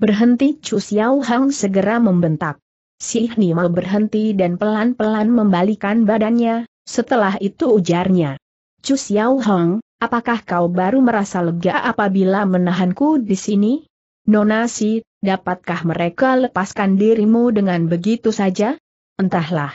Berhenti Chu Xiao Hang segera membentak. Si mau berhenti dan pelan-pelan membalikan badannya, setelah itu ujarnya. Chu Xiao Hang, apakah kau baru merasa lega apabila menahanku di sini? Nona Si, Dapatkah mereka lepaskan dirimu dengan begitu saja? Entahlah.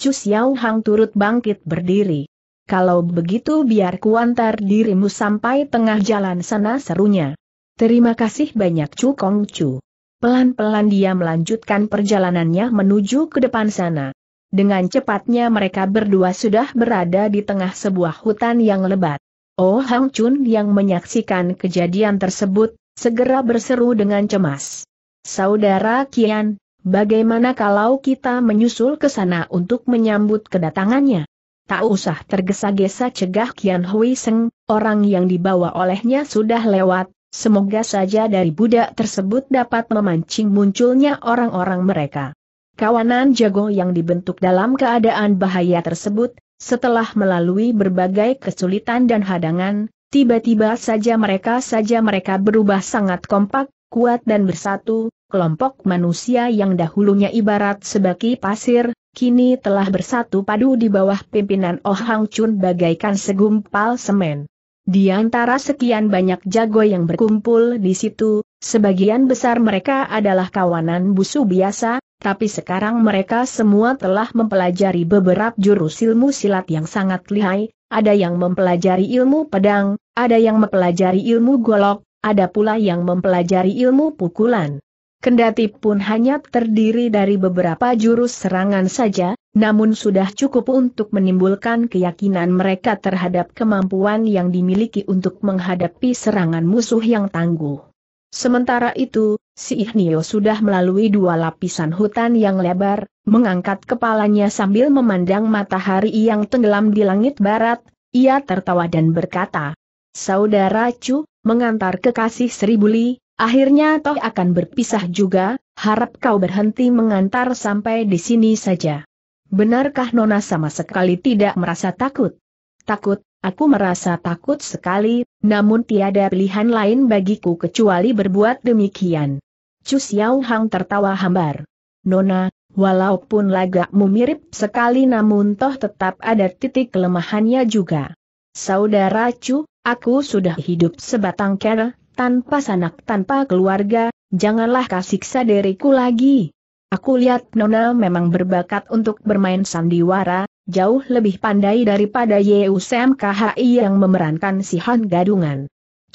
Chu Xiao Hang turut bangkit berdiri. Kalau begitu biar kuantar dirimu sampai tengah jalan sana serunya. Terima kasih banyak Chu Kong Chu. Pelan-pelan dia melanjutkan perjalanannya menuju ke depan sana. Dengan cepatnya mereka berdua sudah berada di tengah sebuah hutan yang lebat. Oh Hang Chun yang menyaksikan kejadian tersebut segera berseru dengan cemas. Saudara Kian, bagaimana kalau kita menyusul ke sana untuk menyambut kedatangannya? Tak usah tergesa-gesa cegah Kian Hui Seng, orang yang dibawa olehnya sudah lewat, semoga saja dari budak tersebut dapat memancing munculnya orang-orang mereka. Kawanan jago yang dibentuk dalam keadaan bahaya tersebut, setelah melalui berbagai kesulitan dan hadangan, Tiba-tiba saja mereka saja mereka berubah sangat kompak, kuat dan bersatu, kelompok manusia yang dahulunya ibarat sebagai pasir, kini telah bersatu padu di bawah pimpinan Oh Hang Chun bagaikan segumpal semen. Di antara sekian banyak jago yang berkumpul di situ, sebagian besar mereka adalah kawanan busu biasa, tapi sekarang mereka semua telah mempelajari beberapa jurus ilmu silat yang sangat lihai, ada yang mempelajari ilmu pedang, ada yang mempelajari ilmu golok, ada pula yang mempelajari ilmu pukulan. Kendati pun hanya terdiri dari beberapa jurus serangan saja, namun sudah cukup untuk menimbulkan keyakinan mereka terhadap kemampuan yang dimiliki untuk menghadapi serangan musuh yang tangguh. Sementara itu, Si Ihnio sudah melalui dua lapisan hutan yang lebar, mengangkat kepalanya sambil memandang matahari yang tenggelam di langit barat, ia tertawa dan berkata, Saudara Cu, mengantar kekasih seribu li, akhirnya toh akan berpisah juga, harap kau berhenti mengantar sampai di sini saja. Benarkah Nona sama sekali tidak merasa takut? Takut, Aku merasa takut sekali, namun tiada pilihan lain bagiku kecuali berbuat demikian. Chu Xiao Hang tertawa hambar. Nona, walaupun lagakmu mirip sekali namun toh tetap ada titik kelemahannya juga. Saudara Chu, aku sudah hidup sebatang kera, tanpa sanak tanpa keluarga, janganlah kasiksa diriku lagi. Aku lihat Nona memang berbakat untuk bermain sandiwara, jauh lebih pandai daripada Yeusem Sam KHI yang memerankan si Han Gadungan.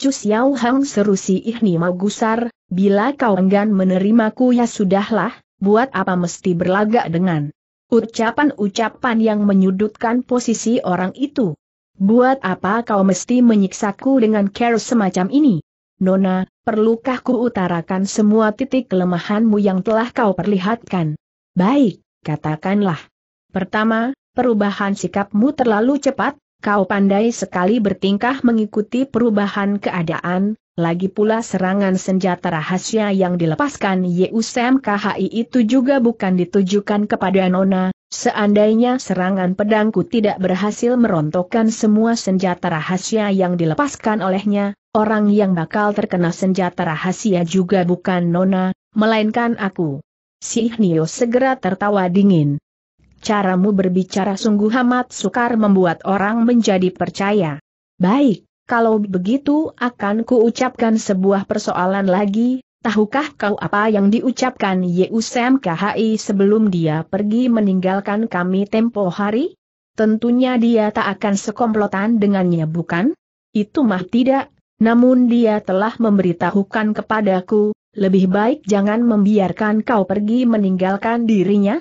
Cu Xiao Hang seru si Ihni mau gusar, bila kau enggan menerimaku ya sudahlah, buat apa mesti berlagak dengan ucapan-ucapan yang menyudutkan posisi orang itu. Buat apa kau mesti menyiksaku dengan care semacam ini? Nona, perlukah ku utarakan semua titik kelemahanmu yang telah kau perlihatkan? Baik, katakanlah. Pertama, perubahan sikapmu terlalu cepat, Kau pandai sekali bertingkah mengikuti perubahan keadaan, lagi pula serangan senjata rahasia yang dilepaskan Yusem KHI itu juga bukan ditujukan kepada Nona, seandainya serangan pedangku tidak berhasil merontokkan semua senjata rahasia yang dilepaskan olehnya, orang yang bakal terkena senjata rahasia juga bukan Nona, melainkan aku. Si Hnio segera tertawa dingin. Caramu berbicara sungguh amat sukar membuat orang menjadi percaya. Baik, kalau begitu akan kuucapkan sebuah persoalan lagi, tahukah kau apa yang diucapkan Yusem KHI sebelum dia pergi meninggalkan kami tempo hari? Tentunya dia tak akan sekomplotan dengannya bukan? Itu mah tidak, namun dia telah memberitahukan kepadaku, lebih baik jangan membiarkan kau pergi meninggalkan dirinya.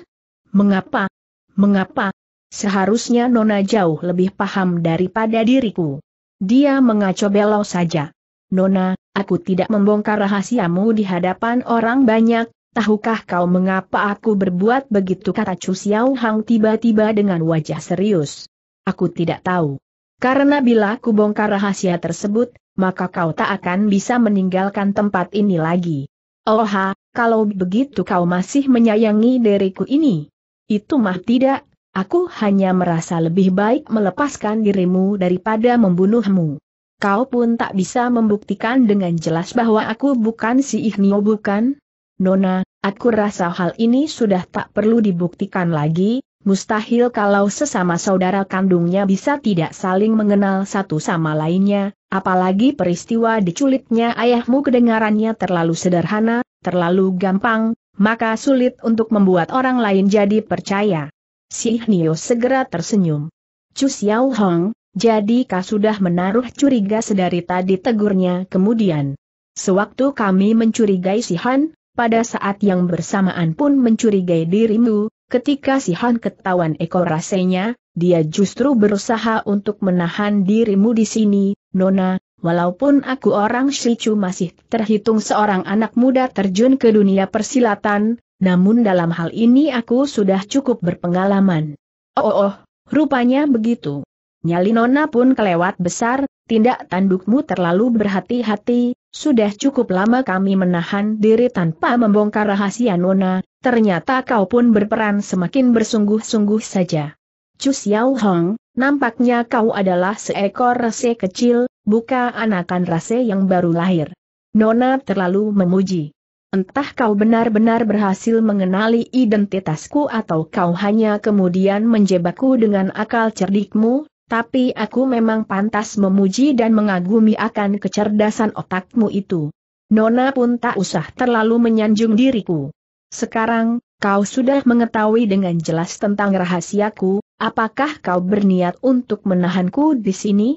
Mengapa? Mengapa? Seharusnya Nona jauh lebih paham daripada diriku. Dia mengaco belau saja. Nona, aku tidak membongkar rahasiamu di hadapan orang banyak, tahukah kau mengapa aku berbuat begitu kata Chu Xiao Hang tiba-tiba dengan wajah serius. Aku tidak tahu. Karena bila aku bongkar rahasia tersebut, maka kau tak akan bisa meninggalkan tempat ini lagi. Oha, kalau begitu kau masih menyayangi diriku ini. Itu mah tidak, aku hanya merasa lebih baik melepaskan dirimu daripada membunuhmu. Kau pun tak bisa membuktikan dengan jelas bahwa aku bukan si Ihnio bukan? Nona, aku rasa hal ini sudah tak perlu dibuktikan lagi, Mustahil kalau sesama saudara kandungnya bisa tidak saling mengenal satu sama lainnya, apalagi peristiwa diculiknya ayahmu kedengarannya terlalu sederhana, terlalu gampang, maka sulit untuk membuat orang lain jadi percaya. Si Hnio segera tersenyum. Chu Xiao Hong, jadi kau sudah menaruh curiga sedari tadi tegurnya kemudian. Sewaktu kami mencurigai si Han, pada saat yang bersamaan pun mencurigai dirimu, ketika si Han ketahuan ekor rasanya, dia justru berusaha untuk menahan dirimu di sini, Nona, Walaupun aku orang Shichu masih terhitung seorang anak muda terjun ke dunia persilatan, namun dalam hal ini aku sudah cukup berpengalaman. Oh, oh, oh rupanya begitu. Nyali Nona pun kelewat besar, tindak tandukmu terlalu berhati-hati, sudah cukup lama kami menahan diri tanpa membongkar rahasia Nona, ternyata kau pun berperan semakin bersungguh-sungguh saja. Chu Xiao Hong, nampaknya kau adalah seekor rese kecil, buka anakan rase yang baru lahir. Nona terlalu memuji. Entah kau benar-benar berhasil mengenali identitasku atau kau hanya kemudian menjebakku dengan akal cerdikmu, tapi aku memang pantas memuji dan mengagumi akan kecerdasan otakmu itu. Nona pun tak usah terlalu menyanjung diriku. Sekarang, kau sudah mengetahui dengan jelas tentang rahasiaku, apakah kau berniat untuk menahanku di sini?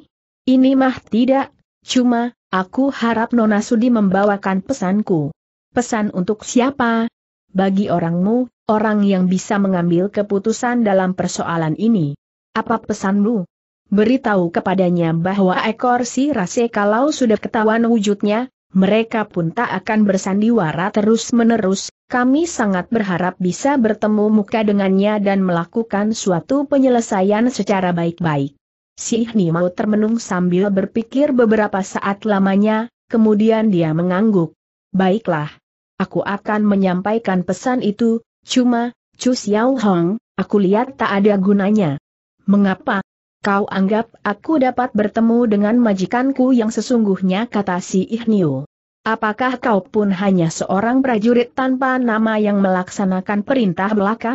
Ini mah tidak, cuma, aku harap Nona Sudi membawakan pesanku. Pesan untuk siapa? Bagi orangmu, orang yang bisa mengambil keputusan dalam persoalan ini. Apa pesanmu? Beritahu kepadanya bahwa ekor si rase kalau sudah ketahuan wujudnya, mereka pun tak akan bersandiwara terus-menerus, kami sangat berharap bisa bertemu muka dengannya dan melakukan suatu penyelesaian secara baik-baik. Si Ihni mau termenung sambil berpikir beberapa saat lamanya, kemudian dia mengangguk. Baiklah. Aku akan menyampaikan pesan itu, cuma, Chu Xiao Hong, aku lihat tak ada gunanya. Mengapa? Kau anggap aku dapat bertemu dengan majikanku yang sesungguhnya kata si Ihniu. Apakah kau pun hanya seorang prajurit tanpa nama yang melaksanakan perintah belaka?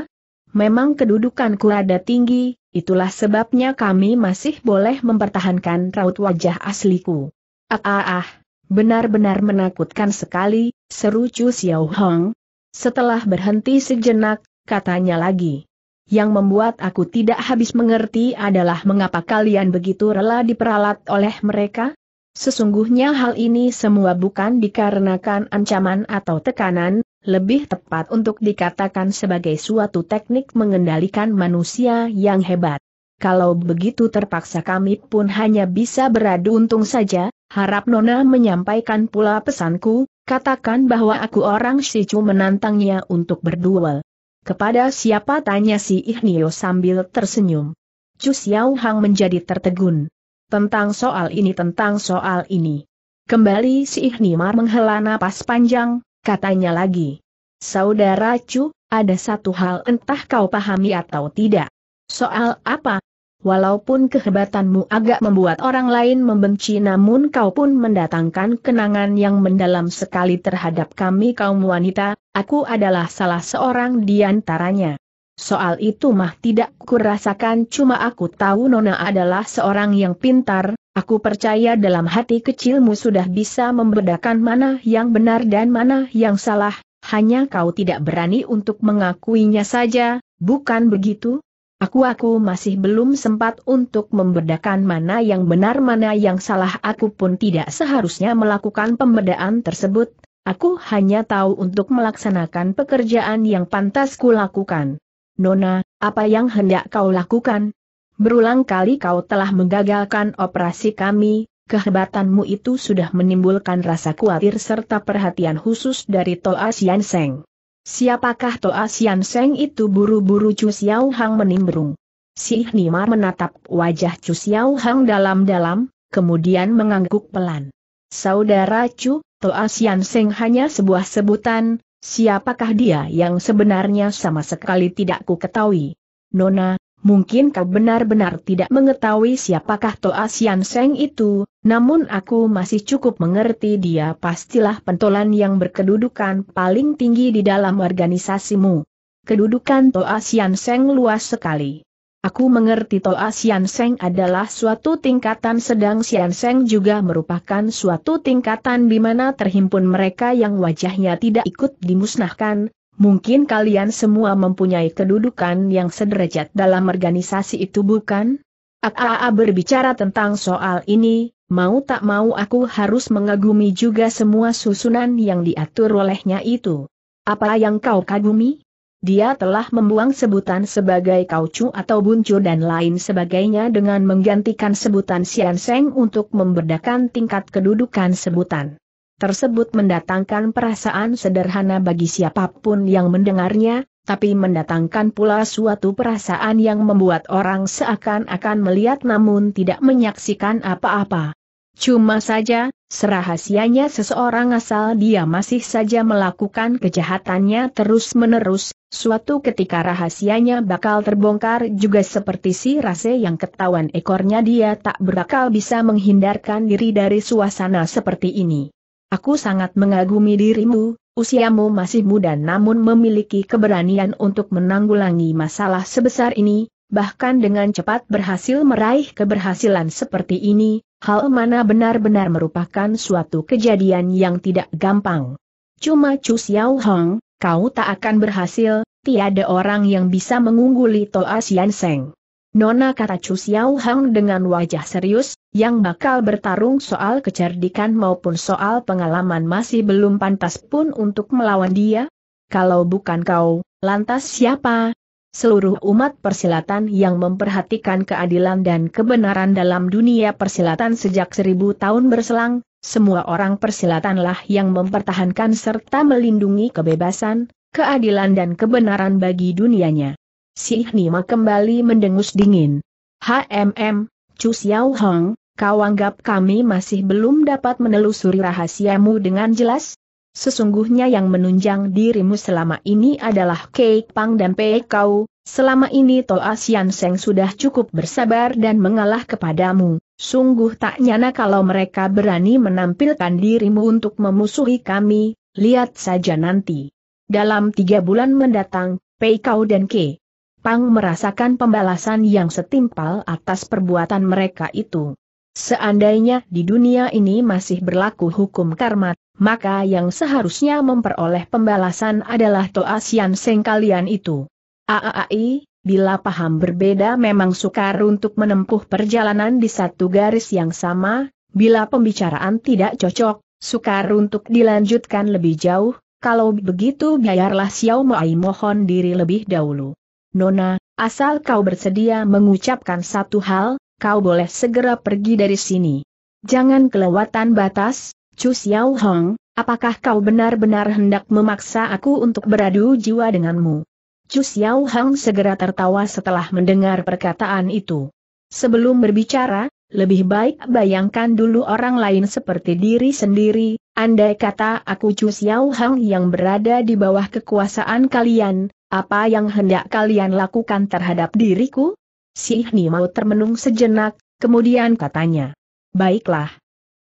Memang kedudukanku ada tinggi, Itulah sebabnya kami masih boleh mempertahankan raut wajah asliku. Ah ah ah, benar-benar menakutkan sekali, seru Chu Xiao Hong. Setelah berhenti sejenak, katanya lagi. Yang membuat aku tidak habis mengerti adalah mengapa kalian begitu rela diperalat oleh mereka? Sesungguhnya hal ini semua bukan dikarenakan ancaman atau tekanan, lebih tepat untuk dikatakan sebagai suatu teknik mengendalikan manusia yang hebat. Kalau begitu terpaksa kami pun hanya bisa beradu untung saja, harap Nona menyampaikan pula pesanku, katakan bahwa aku orang Shichu menantangnya untuk berduel. Kepada siapa tanya si Ihnio sambil tersenyum. Chu Xiao Hang menjadi tertegun. Tentang soal ini tentang soal ini. Kembali si Ihnimar menghela napas panjang, katanya lagi. Saudara Chu, ada satu hal entah kau pahami atau tidak. Soal apa? Walaupun kehebatanmu agak membuat orang lain membenci namun kau pun mendatangkan kenangan yang mendalam sekali terhadap kami kaum wanita, aku adalah salah seorang di antaranya. Soal itu mah tidak kurasakan cuma aku tahu Nona adalah seorang yang pintar, aku percaya dalam hati kecilmu sudah bisa membedakan mana yang benar dan mana yang salah, hanya kau tidak berani untuk mengakuinya saja, bukan begitu? Aku-aku masih belum sempat untuk membedakan mana yang benar mana yang salah aku pun tidak seharusnya melakukan pembedaan tersebut, aku hanya tahu untuk melaksanakan pekerjaan yang pantas kulakukan. Nona, apa yang hendak kau lakukan? Berulang kali kau telah menggagalkan operasi kami, kehebatanmu itu sudah menimbulkan rasa khawatir serta perhatian khusus dari Toa Sian Seng. Siapakah Toa Sian Seng itu buru-buru Chu Xiao Hang menimbrung? Si Nima menatap wajah Chu Xiao Hang dalam-dalam, kemudian mengangguk pelan. Saudara Chu, Toa Sian Seng hanya sebuah sebutan, Siapakah dia yang sebenarnya sama sekali tidak ku ketahui? Nona, mungkin kau benar-benar tidak mengetahui siapakah Toa Sian Seng itu, namun aku masih cukup mengerti dia pastilah pentolan yang berkedudukan paling tinggi di dalam organisasimu. Kedudukan Toa Sian Seng luas sekali. Aku mengerti Toa ah, Sian Seng adalah suatu tingkatan sedang Sian Seng juga merupakan suatu tingkatan di mana terhimpun mereka yang wajahnya tidak ikut dimusnahkan. Mungkin kalian semua mempunyai kedudukan yang sederajat dalam organisasi itu bukan? Aa ah, ah, berbicara tentang soal ini, mau tak mau aku harus mengagumi juga semua susunan yang diatur olehnya itu. Apa yang kau kagumi? dia telah membuang sebutan sebagai kaucu atau buncu dan lain sebagainya dengan menggantikan sebutan Sian untuk membedakan tingkat kedudukan sebutan. Tersebut mendatangkan perasaan sederhana bagi siapapun yang mendengarnya, tapi mendatangkan pula suatu perasaan yang membuat orang seakan-akan melihat namun tidak menyaksikan apa-apa. Cuma saja, serahasianya seseorang asal dia masih saja melakukan kejahatannya terus-menerus, suatu ketika rahasianya bakal terbongkar juga seperti si rase yang ketahuan ekornya dia tak berakal bisa menghindarkan diri dari suasana seperti ini. Aku sangat mengagumi dirimu, usiamu masih muda namun memiliki keberanian untuk menanggulangi masalah sebesar ini, bahkan dengan cepat berhasil meraih keberhasilan seperti ini, hal mana benar-benar merupakan suatu kejadian yang tidak gampang. Cuma Chu Xiao Hong, kau tak akan berhasil, tiada orang yang bisa mengungguli Toa Xian Seng. Nona kata Chu Xiao Hong dengan wajah serius, yang bakal bertarung soal kecerdikan maupun soal pengalaman masih belum pantas pun untuk melawan dia? Kalau bukan kau, lantas siapa? Seluruh umat persilatan yang memperhatikan keadilan dan kebenaran dalam dunia persilatan sejak seribu tahun berselang, semua orang persilatanlah yang mempertahankan serta melindungi kebebasan, keadilan dan kebenaran bagi dunianya. Si Hnima kembali mendengus dingin. HMM, Chu Xiao Hong, kau anggap kami masih belum dapat menelusuri rahasiamu dengan jelas? Sesungguhnya yang menunjang dirimu selama ini adalah Kei Pang dan Pei Kau, selama ini Toa Sian Seng sudah cukup bersabar dan mengalah kepadamu. Sungguh tak nyana kalau mereka berani menampilkan dirimu untuk memusuhi kami, lihat saja nanti. Dalam tiga bulan mendatang, Pei Kau dan Kei Pang merasakan pembalasan yang setimpal atas perbuatan mereka itu. Seandainya di dunia ini masih berlaku hukum karma, maka yang seharusnya memperoleh pembalasan adalah Toa Sian Seng kalian itu. Aai, bila paham berbeda memang sukar untuk menempuh perjalanan di satu garis yang sama, bila pembicaraan tidak cocok, sukar untuk dilanjutkan lebih jauh, kalau begitu biarlah Xiao Mai mohon diri lebih dahulu. Nona, asal kau bersedia mengucapkan satu hal, kau boleh segera pergi dari sini. Jangan kelewatan batas, Chu Xiao Hong, apakah kau benar-benar hendak memaksa aku untuk beradu jiwa denganmu? Chu Xiao Hong segera tertawa setelah mendengar perkataan itu. Sebelum berbicara, lebih baik bayangkan dulu orang lain seperti diri sendiri, andai kata aku Chu Xiao Hong yang berada di bawah kekuasaan kalian, apa yang hendak kalian lakukan terhadap diriku? Si Hnimau termenung sejenak, kemudian katanya. Baiklah.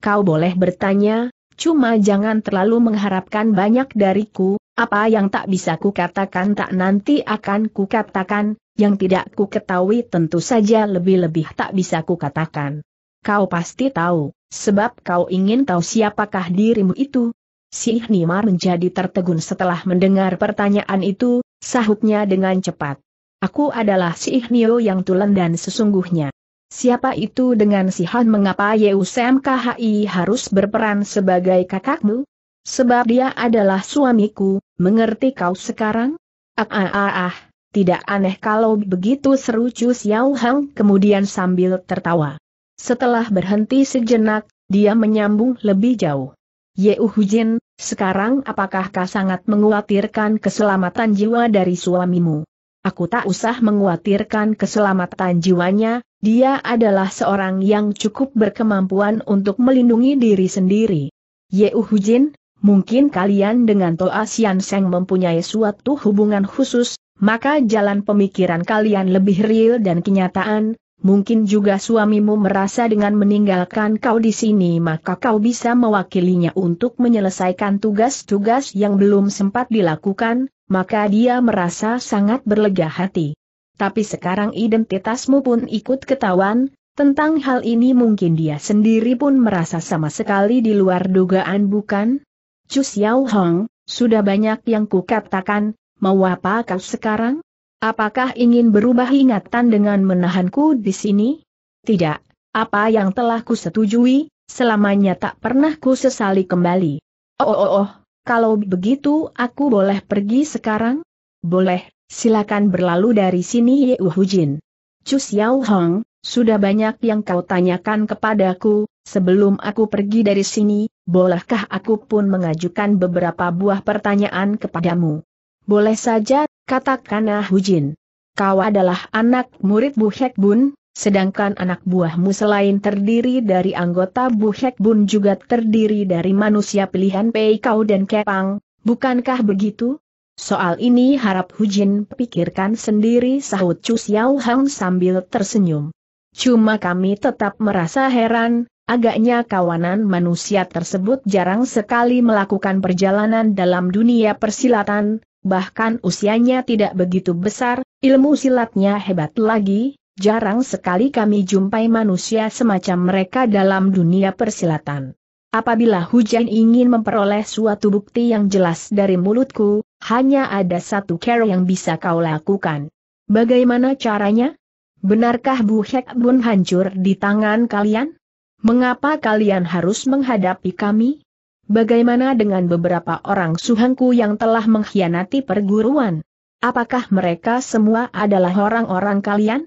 Kau boleh bertanya, cuma jangan terlalu mengharapkan banyak dariku, apa yang tak bisa kukatakan tak nanti akan kukatakan, yang tidak ku ketahui tentu saja lebih-lebih tak bisa kukatakan. Kau pasti tahu, sebab kau ingin tahu siapakah dirimu itu. Si Hnimar menjadi tertegun setelah mendengar pertanyaan itu, sahutnya dengan cepat. Aku adalah si Ihnio yang tulen dan sesungguhnya. Siapa itu dengan si Han mengapa Yeusem harus berperan sebagai kakakmu? Sebab dia adalah suamiku, mengerti kau sekarang? Ah ah ah ah, tidak aneh kalau begitu seru Chu Xiao Hang kemudian sambil tertawa. Setelah berhenti sejenak, dia menyambung lebih jauh. Ye Uhujin, sekarang apakah kau sangat mengkhawatirkan keselamatan jiwa dari suamimu? Aku tak usah menguatirkan keselamatan jiwanya, dia adalah seorang yang cukup berkemampuan untuk melindungi diri sendiri. Ye Uhujin, mungkin kalian dengan Toa Sian Seng mempunyai suatu hubungan khusus, maka jalan pemikiran kalian lebih real dan kenyataan, mungkin juga suamimu merasa dengan meninggalkan kau di sini maka kau bisa mewakilinya untuk menyelesaikan tugas-tugas yang belum sempat dilakukan, maka dia merasa sangat berlega hati. Tapi sekarang identitasmu pun ikut ketahuan, tentang hal ini mungkin dia sendiri pun merasa sama sekali di luar dugaan bukan? Chu Xiao Hong, sudah banyak yang kukatakan, mau apa kau sekarang? Apakah ingin berubah ingatan dengan menahanku di sini? Tidak, apa yang telah kusetujui, selamanya tak pernah kusesali kembali. Oh oh oh, oh. Kalau begitu aku boleh pergi sekarang? Boleh, silakan berlalu dari sini Ye Hujin. Cus Yao Hong, sudah banyak yang kau tanyakan kepadaku, sebelum aku pergi dari sini, bolehkah aku pun mengajukan beberapa buah pertanyaan kepadamu? Boleh saja, katakanlah Hujin. Kau adalah anak murid Bu Hek Bun, Sedangkan anak buahmu selain terdiri dari anggota Bu Hek Bun juga terdiri dari manusia pilihan Pei Kau dan Kepang, bukankah begitu? Soal ini harap Hujin pikirkan sendiri sahut Chu Xiao Hang sambil tersenyum. Cuma kami tetap merasa heran, agaknya kawanan manusia tersebut jarang sekali melakukan perjalanan dalam dunia persilatan, bahkan usianya tidak begitu besar, ilmu silatnya hebat lagi, Jarang sekali kami jumpai manusia semacam mereka dalam dunia persilatan. Apabila hujan ingin memperoleh suatu bukti yang jelas dari mulutku, hanya ada satu cara yang bisa kau lakukan. Bagaimana caranya? Benarkah Bu Hek Bun hancur di tangan kalian? Mengapa kalian harus menghadapi kami? Bagaimana dengan beberapa orang suhanku yang telah mengkhianati perguruan? Apakah mereka semua adalah orang-orang kalian?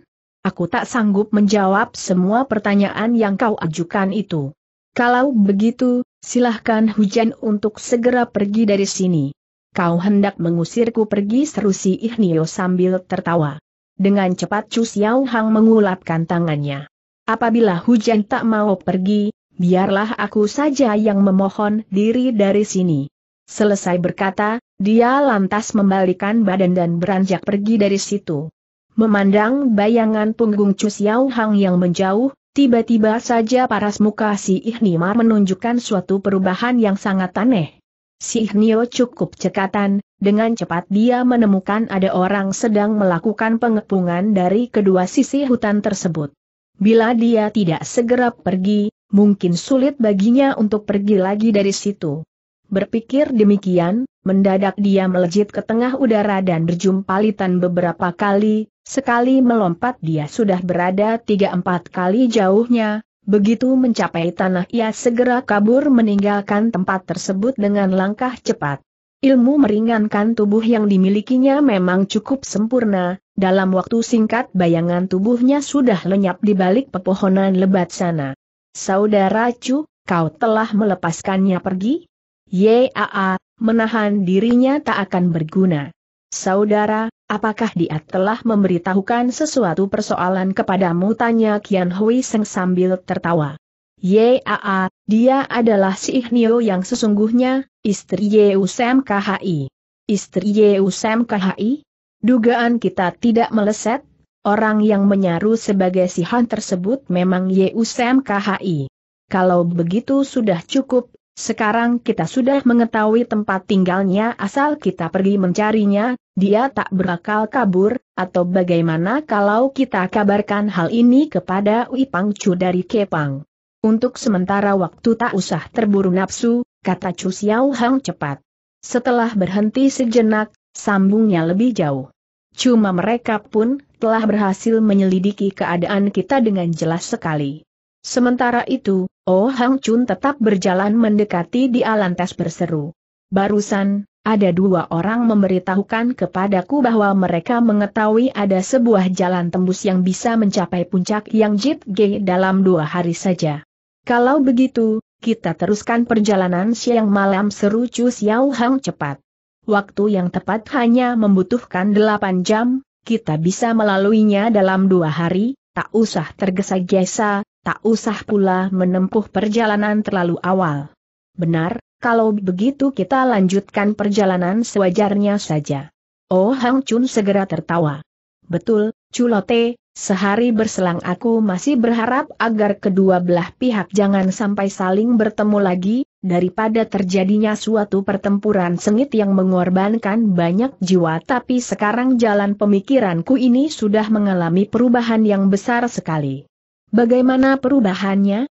Aku tak sanggup menjawab semua pertanyaan yang kau ajukan itu. Kalau begitu, silahkan hujan untuk segera pergi dari sini. Kau hendak mengusirku pergi seru si Ihnio sambil tertawa. Dengan cepat Chu Xiao Hang mengulapkan tangannya. Apabila hujan tak mau pergi, biarlah aku saja yang memohon diri dari sini. Selesai berkata, dia lantas membalikan badan dan beranjak pergi dari situ. Memandang bayangan punggung Chu Xiao Hang yang menjauh, tiba-tiba saja paras muka si Ihnimar menunjukkan suatu perubahan yang sangat aneh. Si Ihnio cukup cekatan, dengan cepat dia menemukan ada orang sedang melakukan pengepungan dari kedua sisi hutan tersebut. Bila dia tidak segera pergi, mungkin sulit baginya untuk pergi lagi dari situ. Berpikir demikian, mendadak dia melejit ke tengah udara dan berjumpalitan beberapa kali, Sekali melompat dia sudah berada tiga empat kali jauhnya, begitu mencapai tanah ia segera kabur meninggalkan tempat tersebut dengan langkah cepat. Ilmu meringankan tubuh yang dimilikinya memang cukup sempurna, dalam waktu singkat bayangan tubuhnya sudah lenyap di balik pepohonan lebat sana. Saudara Cu, kau telah melepaskannya pergi? Yaa, menahan dirinya tak akan berguna. Saudara, apakah dia telah memberitahukan sesuatu persoalan kepadamu? Tanya Kian Hui Seng sambil tertawa. Yaa, dia adalah si Ihnio yang sesungguhnya, istri Yeusem KHI. Istri Yeusem KHI? Dugaan kita tidak meleset, orang yang menyaru sebagai si Han tersebut memang Yeusem KHI. Kalau begitu sudah cukup, sekarang kita sudah mengetahui tempat tinggalnya asal kita pergi mencarinya, dia tak berakal kabur, atau bagaimana kalau kita kabarkan hal ini kepada Wipang Chu dari Kepang? Untuk sementara waktu tak usah terburu nafsu, kata Chu Xiao Hang cepat. Setelah berhenti sejenak, sambungnya lebih jauh. Cuma mereka pun telah berhasil menyelidiki keadaan kita dengan jelas sekali. Sementara itu, Oh Hang Chun tetap berjalan mendekati Di Alantes berseru. Barusan, ada dua orang memberitahukan kepadaku bahwa mereka mengetahui ada sebuah jalan tembus yang bisa mencapai puncak yang Jit G dalam dua hari saja. Kalau begitu, kita teruskan perjalanan siang malam seru Chu Xiao Hang cepat. Waktu yang tepat hanya membutuhkan delapan jam, kita bisa melaluinya dalam dua hari, tak usah tergesa-gesa, tak usah pula menempuh perjalanan terlalu awal. Benar, kalau begitu kita lanjutkan perjalanan sewajarnya saja. Oh Hang Chun segera tertawa. Betul, Culote, sehari berselang aku masih berharap agar kedua belah pihak jangan sampai saling bertemu lagi, daripada terjadinya suatu pertempuran sengit yang mengorbankan banyak jiwa tapi sekarang jalan pemikiranku ini sudah mengalami perubahan yang besar sekali. Bagaimana perubahannya?